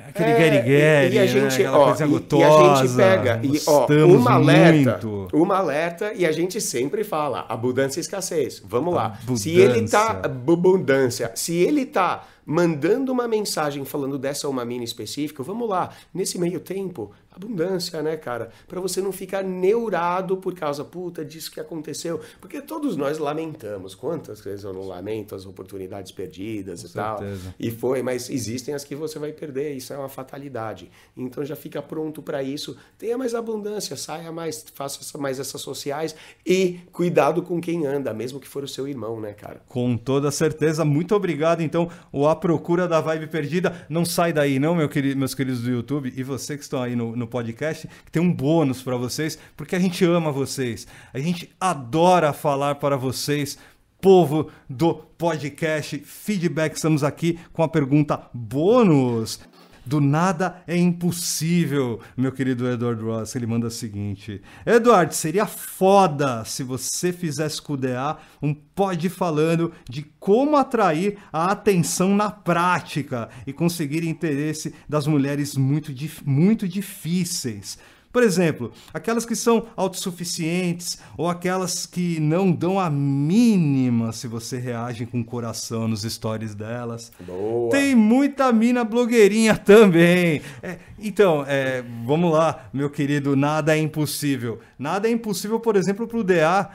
Aquele é, Gary, né? e, e a gente, né? ó, coisa gotosa. E, a gente pega, e, ó, uma alerta, muito. uma alerta, e a gente sempre fala, abundância e escassez, vamos lá. Abundância. Se ele tá, abundância, se ele tá mandando uma mensagem falando dessa uma mina específica, vamos lá, nesse meio tempo, abundância, né, cara? Para você não ficar neurado por causa puta disso que aconteceu, porque todos nós lamentamos. Quantas vezes eu não lamento as oportunidades perdidas Com e certeza. tal. E foi, mas existem as que você vai perder, isso é uma fatalidade. Então já fica pronto para isso. Tenha mais abundância, saia mais, faça mais essas sociais e cuidado com quem anda, mesmo que for o seu irmão, né, cara? Com toda certeza. Muito obrigado então, o A Procura da Vibe Perdida. Não sai daí não, meu querido, meus queridos do YouTube e você que estão aí no, no no podcast, que tem um bônus para vocês, porque a gente ama vocês. A gente adora falar para vocês, povo do podcast Feedback. Estamos aqui com a pergunta bônus do nada é impossível, meu querido Edward Ross. Ele manda o seguinte: Edward, seria foda se você fizesse com o DA um pod falando de como atrair a atenção na prática e conseguir interesse das mulheres muito, muito difíceis. Por exemplo, aquelas que são autossuficientes ou aquelas que não dão a mínima se você reage com coração nos stories delas. Boa. Tem muita mina blogueirinha também. É, então, é, vamos lá, meu querido, nada é impossível. Nada é impossível, por exemplo, para o DA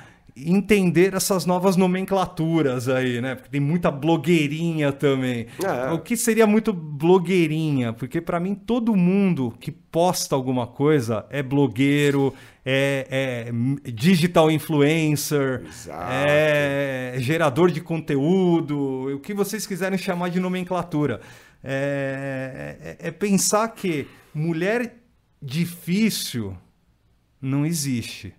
entender essas novas nomenclaturas aí, né? Porque tem muita blogueirinha também. é. O que seria muito blogueirinha? Porque para mim todo mundo que posta alguma coisa é blogueiro, é, é digital influencer, Exato. é, é gerador de conteúdo, o que vocês quiserem chamar de nomenclatura. é, é, é, é pensar que mulher difícil não existe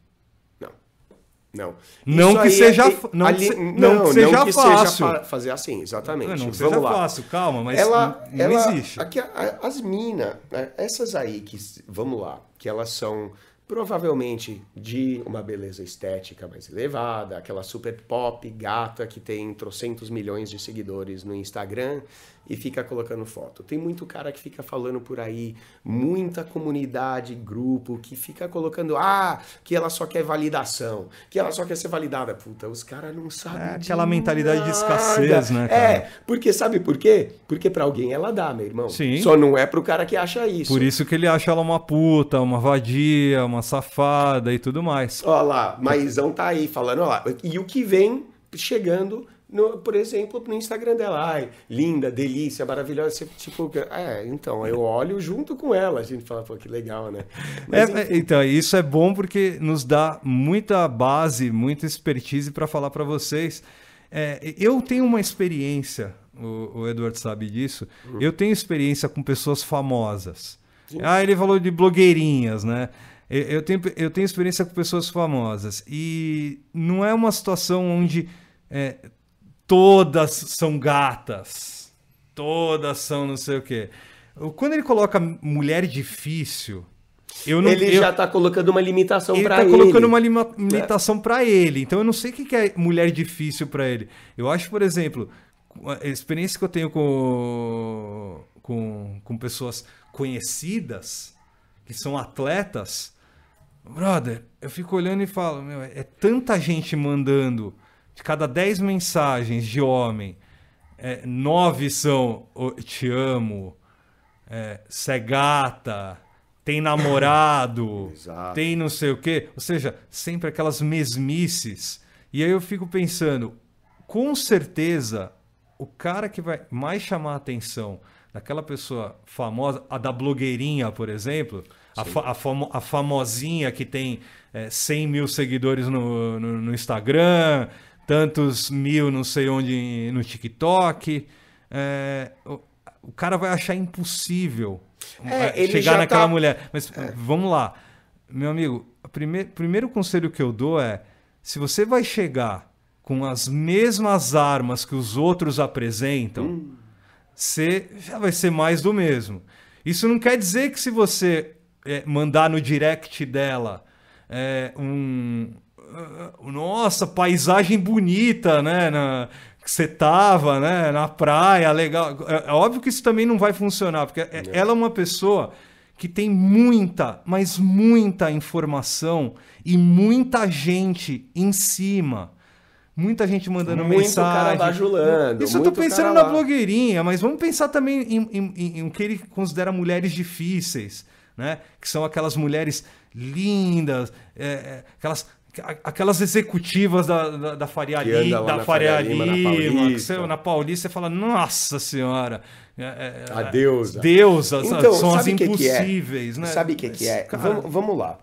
é não. Não que seja, não, não, que seja fácil. fazer assim, exatamente. Não, não seja lá. fácil, calma, mas ela, não, ela, existe. Aqui, as minas, né, essas aí que, vamos lá, que elas são provavelmente de uma beleza estética mais elevada, aquela super pop gata que tem trocentos milhões de seguidores no Instagram e fica colocando foto. Tem muito cara que fica falando por aí, muita comunidade, grupo, que fica colocando, ah, que ela só quer validação, que ela só quer ser validada. Puta, os caras não é, sabem. É aquela de mentalidade nada. de escassez, né? É, cara? É, porque sabe por quê? Porque para alguém ela dá, meu irmão. Sim. Só não é pro cara que acha isso. Por isso que ele acha ela uma puta, uma vadia, uma uma safada e tudo mais. Olha lá, Maizão tá aí falando, olha lá. E o que vem chegando, no, por exemplo, no Instagram dela. Ai, linda, delícia, maravilhosa. Tipo, é, então, eu olho junto com ela. A gente fala, pô, que legal, né? Mas, é, é então, isso é bom porque nos dá muita base, muita expertise para falar para vocês. É, eu tenho uma experiência, o, o Edward sabe disso, uhum. eu tenho experiência com pessoas famosas. Ah, ele falou de blogueirinhas, né? Eu tenho, eu tenho experiência com pessoas famosas e não é uma situação onde é, todas são gatas, todas são não sei o quê. Quando ele coloca mulher difícil, não, ele eu, já tá colocando uma limitação para ele. Ele tá colocando uma lima, é. limitação é. para ele. Então eu não sei o que, que é mulher difícil para ele. Eu acho, por exemplo, a experiência que eu tenho com, com, com pessoas conhecidas, que são atletas, Brother, eu fico olhando e falo, meu, é tanta gente mandando. De cada 10 mensagens de homem, é, nove são oh, te amo, é, cê é gata, tem namorado, tem não sei o quê. Ou seja, sempre aquelas mesmices. E aí eu fico pensando, com certeza, o cara que vai mais chamar a atenção daquela pessoa famosa, a da blogueirinha, por exemplo, a, fa a, famo a, famosinha que tem é, eh, 100 mil seguidores no, no, no, Instagram, tantos mil não sei onde no TikTok. É, o, o, cara vai achar impossível é, eh, chegar naquela tá... mulher. Mas é. vamos lá. Meu amigo, o primeiro conselho que eu dou é: se você vai chegar com as mesmas armas que os outros apresentam, hum. você já vai ser mais do mesmo. Isso não quer dizer que se você é, mandar no direct dela é, um. Ah, nossa, paisagem bonita, né? Na, que você tava, né? Na praia, legal. É, é óbvio que isso também não vai funcionar, porque é, ela é uma pessoa que tem muita, mas muita informação e muita gente em cima. Muita gente mandando muito mensagem. Cara bajulando, Isso eu tô pensando na blogueirinha, mas vamos pensar também em, em, em, em o que ele considera mulheres difíceis né? Que são aquelas mulheres lindas, é, é, aquelas aquelas executivas da, da, da Faria Lima, da Faria, Faria Lima, Lima, na Paulista. Você, na Paulista, você fala, nossa senhora, é, é, é a deusa, deusas, então, são as impossíveis, que é? né? Sabe o que, que é? Vamos, lá.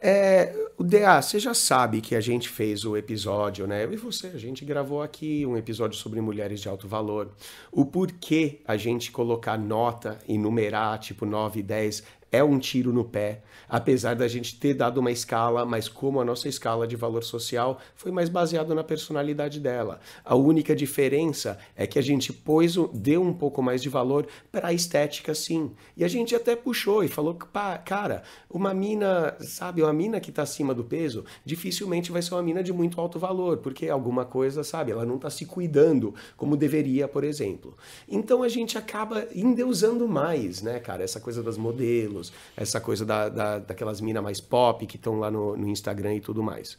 É, o DA, você já sabe que a gente fez o episódio, né? Eu e você, a gente gravou aqui um episódio sobre mulheres de alto valor. O porquê a gente colocar nota e numerar, tipo 9 e 10, é um tiro no pé, apesar da gente ter dado uma escala, mas como a nossa escala de valor social foi mais baseado na personalidade dela. A única diferença é que a gente pôs, deu um pouco mais de valor para a estética, sim. E a gente até puxou e falou, pá, cara, uma mina, sabe, uma mina que está acima do peso, dificilmente vai ser uma mina de muito alto valor, porque alguma coisa, sabe, ela não está se cuidando como deveria, por exemplo. Então a gente acaba endeusando mais, né, cara, essa coisa das modelos, essa coisa da, da daquelas minas mais pop que estão lá no, no Instagram e tudo mais.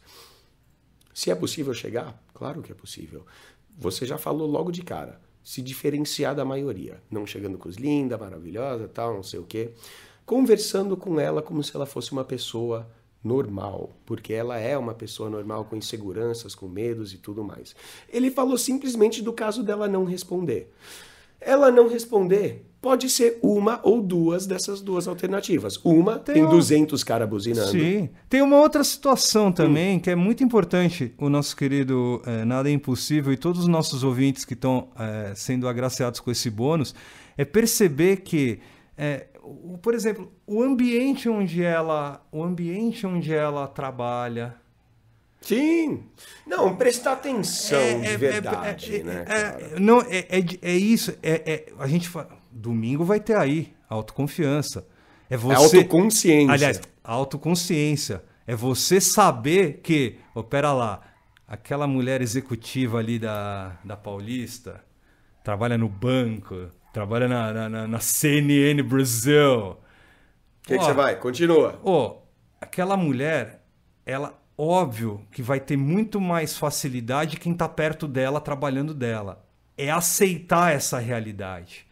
Se é possível chegar, claro que é possível. Você já falou logo de cara, se diferenciar da maioria, não chegando com os linda, maravilhosa, tal, não sei o quê, conversando com ela como se ela fosse uma pessoa normal, porque ela é uma pessoa normal com inseguranças, com medos e tudo mais. Ele falou simplesmente do caso dela não responder. Ela não responder, Pode ser uma ou duas dessas duas alternativas. Uma tem, tem um... 200 caras buzinando. Sim. Tem uma outra situação hum. também hum. que é muito importante. O nosso querido é, Nada é Impossível e todos os nossos ouvintes que estão é, sendo agraciados com esse bônus é perceber que, é, por exemplo, o ambiente onde ela, o ambiente onde ela trabalha, Sim. Não, prestar atenção é, de é, é verdade, é, né? É, é, não, é, é, isso. É, a gente fala, domingo vai ter aí autoconfiança. É, é você. É autoconsciência. Aliás, autoconsciência. É você saber que, oh, lá, aquela mulher executiva ali da, da Paulista trabalha no banco, trabalha na, na, na CNN Brasil. O que, você vai? Continua. Oh, aquela mulher, ela óbvio que vai ter muito mais facilidade quem está perto dela trabalhando dela. É aceitar essa realidade.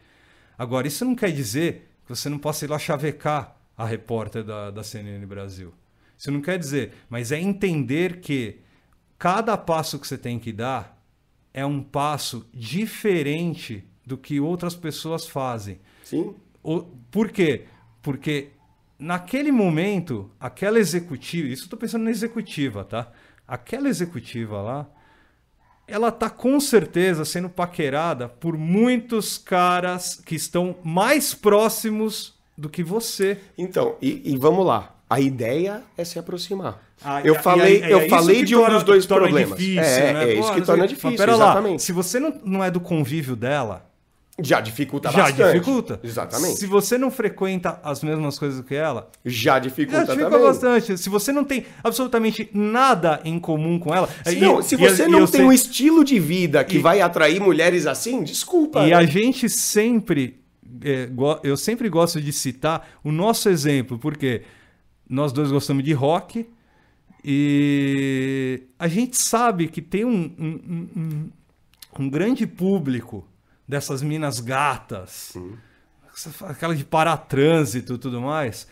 Agora, isso não quer dizer que você não possa ir lá chavecar a repórter da, da CNN Brasil. Isso não quer dizer, mas é entender que cada passo que você tem que dar é um passo diferente do que outras pessoas fazem. Sim. O, por quê? Porque naquele momento, aquela executiva, isso eu estou pensando na executiva, tá? Aquela executiva lá, ela tá com certeza sendo paquerada por muitos caras que estão mais próximos do que você. Então, e, e vamos lá. A ideia é se aproximar. Ah, eu falei, é, é, é, eu falei de um dos dois problemas. Difícil, é, né? É isso que torna difícil, exatamente. Lá, se você não, não é do convívio dela, já dificulta já bastante. Já dificulta. Exatamente. Se você não frequenta as mesmas coisas que ela, já dificulta já dificulta também. bastante. Se você não tem absolutamente nada em comum com ela, se, e, não, se você e, não e tem sei... um estilo de vida que vai atrair mulheres assim, desculpa. E né? a gente sempre é, eu sempre gosto de citar o nosso exemplo, porque nós dois gostamos de rock e a gente sabe que tem um, um, um, um grande público dessas minas gatas, aquela de paratrânsito e tudo mais,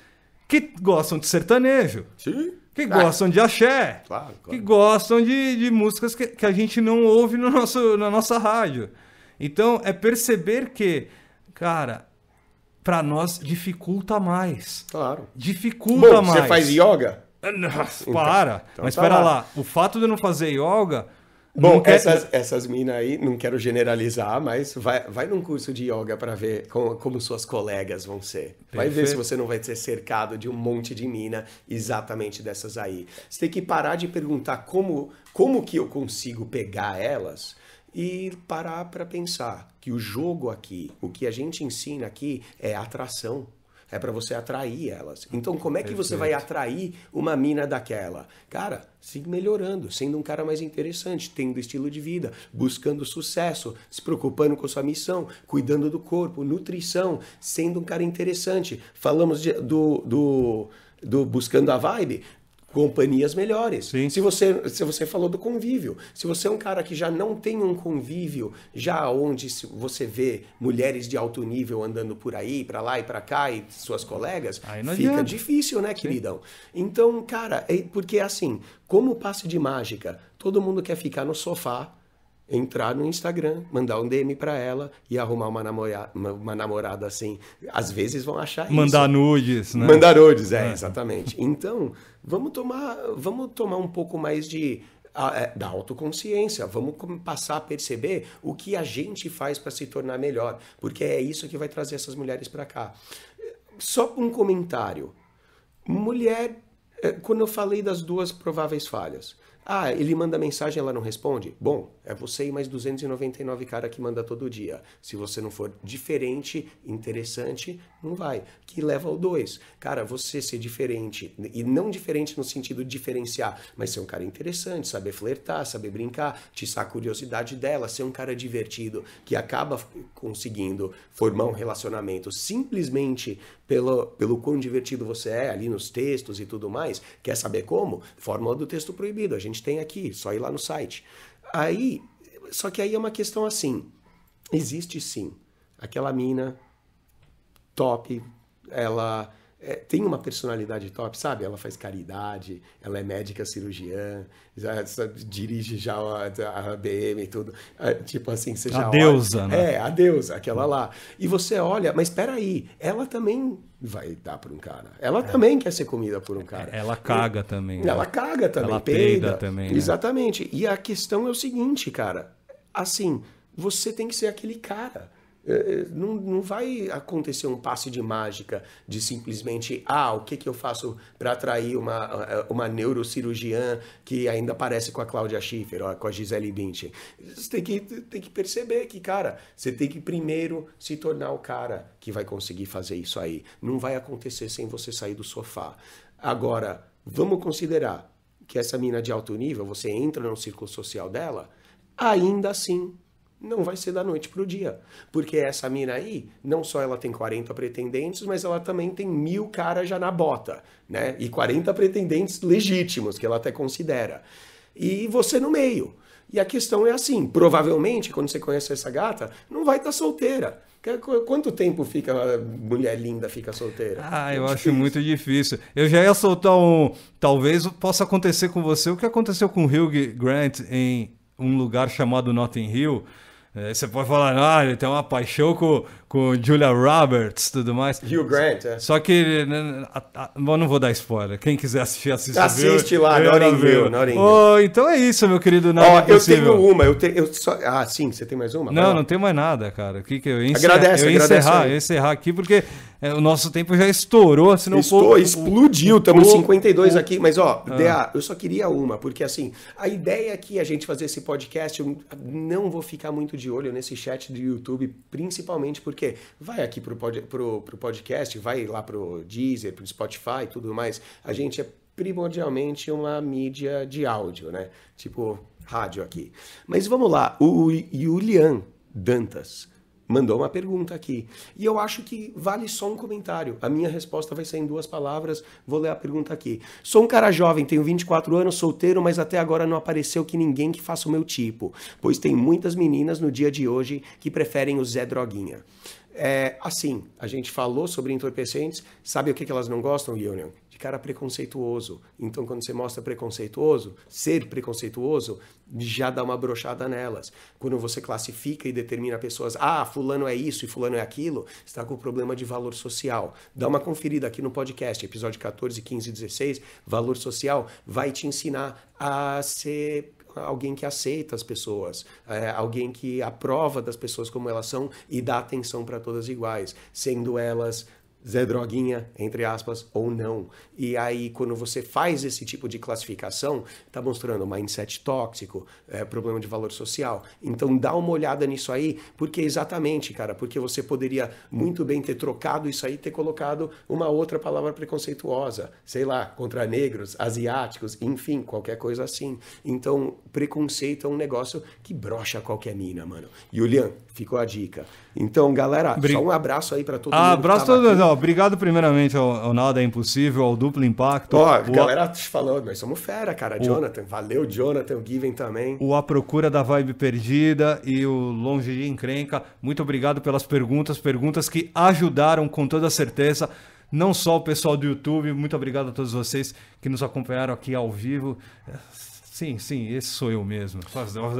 que gostam de sertanejo. Sim. Que ah, gostam de axé. Claro, claro. Que gostam de, de músicas que, que, a gente não ouve no nosso, na nossa rádio. Então, é perceber que, cara, para nós dificulta mais. Claro. Dificulta Bom, mais. Você faz yoga? Nossa, então, para. Então Mas tá espera lá. lá. O fato de eu não fazer yoga Bom, essas, essas minas aí, não quero generalizar, mas vai, vai num curso de yoga para ver com, como suas colegas vão ser. Perfeito. Vai ver se você não vai ser cercado de um monte de mina exatamente dessas aí. Você tem que parar de perguntar como, como que eu consigo pegar elas e parar para pensar que o jogo aqui, o que a gente ensina aqui é atração é para você atrair elas. Então, uhum. como é que Perfeito. você vai atrair uma mina daquela? Cara, se melhorando, sendo um cara mais interessante, tendo estilo de vida, buscando sucesso, se preocupando com sua missão, cuidando do corpo, nutrição, sendo um cara interessante. Falamos de, do, do do Buscando a Vibe, companhias melhores. Sim. Se você se você falou do convívio, se você é um cara que já não tem um convívio, já onde você vê mulheres de alto nível andando por aí, para lá e para cá e suas colegas, fica adianta. difícil, né, queridão? Sim. Então, cara, é porque assim, como passe de mágica, todo mundo quer ficar no sofá entrar no Instagram, mandar um DM para ela e arrumar uma, uma, namorada assim. Às vezes vão achar mandar isso. Mandar nudes, né? Mandar nudes, é, é, exatamente. Então, vamos tomar, vamos tomar um pouco mais de é, da autoconsciência. Vamos passar a perceber o que a gente faz para se tornar melhor, porque é isso que vai trazer essas mulheres para cá. Só um comentário. Mulher, é, quando eu falei das duas prováveis falhas, ah, ele manda mensagem e ela não responde? Bom, é você e mais 299 cara que manda todo dia. Se você não for diferente, interessante, não vai. Que leva ao dois. Cara, você ser diferente, e não diferente no sentido de diferenciar, mas ser um cara interessante, saber flertar, saber brincar, tiçar a curiosidade dela, ser um cara divertido, que acaba conseguindo formar um relacionamento simplesmente pelo, pelo quão divertido você é ali nos textos e tudo mais. Quer saber como? Fórmula do texto proibido, a gente tem aqui, só ir lá no site. Aí, só que aí é uma questão assim, existe sim, aquela mina top, ela é, tem uma personalidade top, sabe? Ela faz caridade, ela é médica cirurgiã, já, dirige já a, a BM e tudo. É, tipo assim, você a já. A deusa, olha, né? É, a deusa, aquela lá. E você olha, mas espera aí, ela também vai dar por um cara. Ela é. também quer ser comida por um é, cara. Ela caga e, também. Ela né? caga também, ela peida. peida também. Né? Exatamente. Né? E a questão é o seguinte, cara. Assim, você tem que ser aquele cara é, é, não, não vai acontecer um passe de mágica de simplesmente, ah, o que, que eu faço para atrair uma, eh, uma neurocirurgiã que ainda parece com a Cláudia Schiffer, ó, com a Gisele Bündchen. Você tem que, tem que perceber que, cara, você tem que primeiro se tornar o cara que vai conseguir fazer isso aí. Não vai acontecer sem você sair do sofá. Agora, vamos considerar que essa mina de alto nível, você entra no círculo social dela, ainda assim não vai ser da noite para o dia. Porque essa mina aí, não só ela tem 40 pretendentes, mas ela também tem mil caras já na bota, né? E 40 pretendentes legítimos, que ela até considera. E você no meio. E a questão é assim: provavelmente, quando você conhece essa gata, não vai estar tá solteira. Quanto tempo fica a mulher linda fica solteira? Ah, eu acho muito difícil. Eu já ia soltar um. Talvez possa acontecer com você o que aconteceu com o Hugh Grant em um lugar chamado Notting Hill é, você pode falar, ah, ele tem uma paixão com, com Julia Roberts e tudo mais. Hugh Grant, é. Só que, né, a, a, não vou dar spoiler. Quem quiser assistir, assiste. Assiste viu, lá, Noringville. Oh, então é isso, meu querido. Não, oh, é eu tenho uma. Eu te, eu só, ah, sim, você tem mais uma? Não, não tem mais nada, cara. O que que eu, Agradeço. agradece, eu encerrar, eu encerrar aqui, porque é, o nosso tempo já estourou, se não Estou, explodiu, estamos 52 aqui, mas ó, ah. DA, eu só queria uma, porque assim, a ideia aqui a gente fazer esse podcast, eu não vou ficar muito de olho nesse chat do YouTube, principalmente porque vai aqui pro, pod, pro, pro podcast, vai lá pro Deezer, pro Spotify, tudo mais. A gente é primordialmente uma mídia de áudio, né? Tipo rádio aqui. Mas vamos lá, o Julian Dantas mandou uma pergunta aqui. E eu acho que vale só um comentário. A minha resposta vai ser em duas palavras. Vou ler a pergunta aqui. Sou um cara jovem, tenho 24 anos, solteiro, mas até agora não apareceu que ninguém que faça o meu tipo, pois tem muitas meninas no dia de hoje que preferem o Zé Droguinha. É, assim, a gente falou sobre entorpecentes, sabe o que, que elas não gostam, Union? cara preconceituoso. Então, quando você mostra preconceituoso, ser preconceituoso já dá uma brochada nelas. Quando você classifica e determina pessoas, ah, fulano é isso e fulano é aquilo, está com problema de valor social. Dá uma conferida aqui no podcast, episódio 14, 15 e 16, valor social vai te ensinar a ser alguém que aceita as pessoas, é, alguém que aprova das pessoas como elas são e dá atenção para todas iguais, sendo elas Zé Droguinha, entre aspas, ou não. E aí, quando você faz esse tipo de classificação, tá mostrando mindset tóxico, é, problema de valor social. Então, dá uma olhada nisso aí, porque é exatamente, cara, porque você poderia muito bem ter trocado isso aí ter colocado uma outra palavra preconceituosa, sei lá, contra negros, asiáticos, enfim, qualquer coisa assim. Então, preconceito é um negócio que brocha qualquer mina, mano. Julian, Ficou a dica. Então, galera, Bri... só um abraço aí para todo ah, mundo. Abraço todo mundo. Obrigado primeiramente ao, ao, Nada é Impossível, ao Duplo Impacto. Ó, oh, galera te falando, nós somos fera, cara. O... Jonathan, valeu, Jonathan, o Given também. O A Procura da Vibe Perdida e o Longe de Encrenca. Muito obrigado pelas perguntas, perguntas que ajudaram com toda certeza não só o pessoal do YouTube, muito obrigado a todos vocês que nos acompanharam aqui ao vivo. É, sim, sim, esse sou eu mesmo.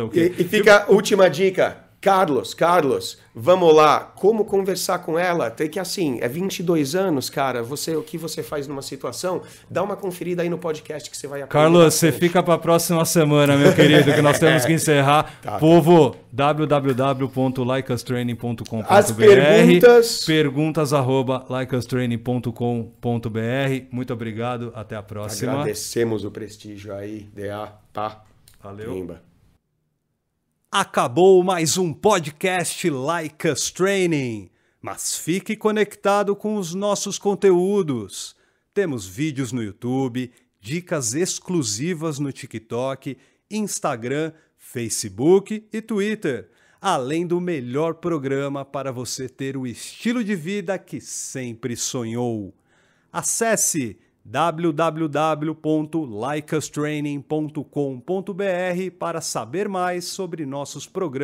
o quê? E, e fica a última dica. Carlos, Carlos, vamos lá, como conversar com ela? Tem que assim, é 22 anos, cara, você o que você faz numa situação? Dá uma conferida aí no podcast que você vai aprender. Carlos, bastante. você fica para a próxima semana, meu querido, que nós temos que encerrar. Tá. Povo, www.likeustraining.com.br As perguntas perguntas Muito obrigado, até a próxima. Agradecemos o prestígio aí, DA, tá? Valeu. Limba. Acabou mais um podcast Like Us Training, mas fique conectado com os nossos conteúdos. Temos vídeos no YouTube, dicas exclusivas no TikTok, Instagram, Facebook e Twitter, além do melhor programa para você ter o estilo de vida que sempre sonhou. Acesse www.likeustraining.com.br para saber mais sobre nossos programas.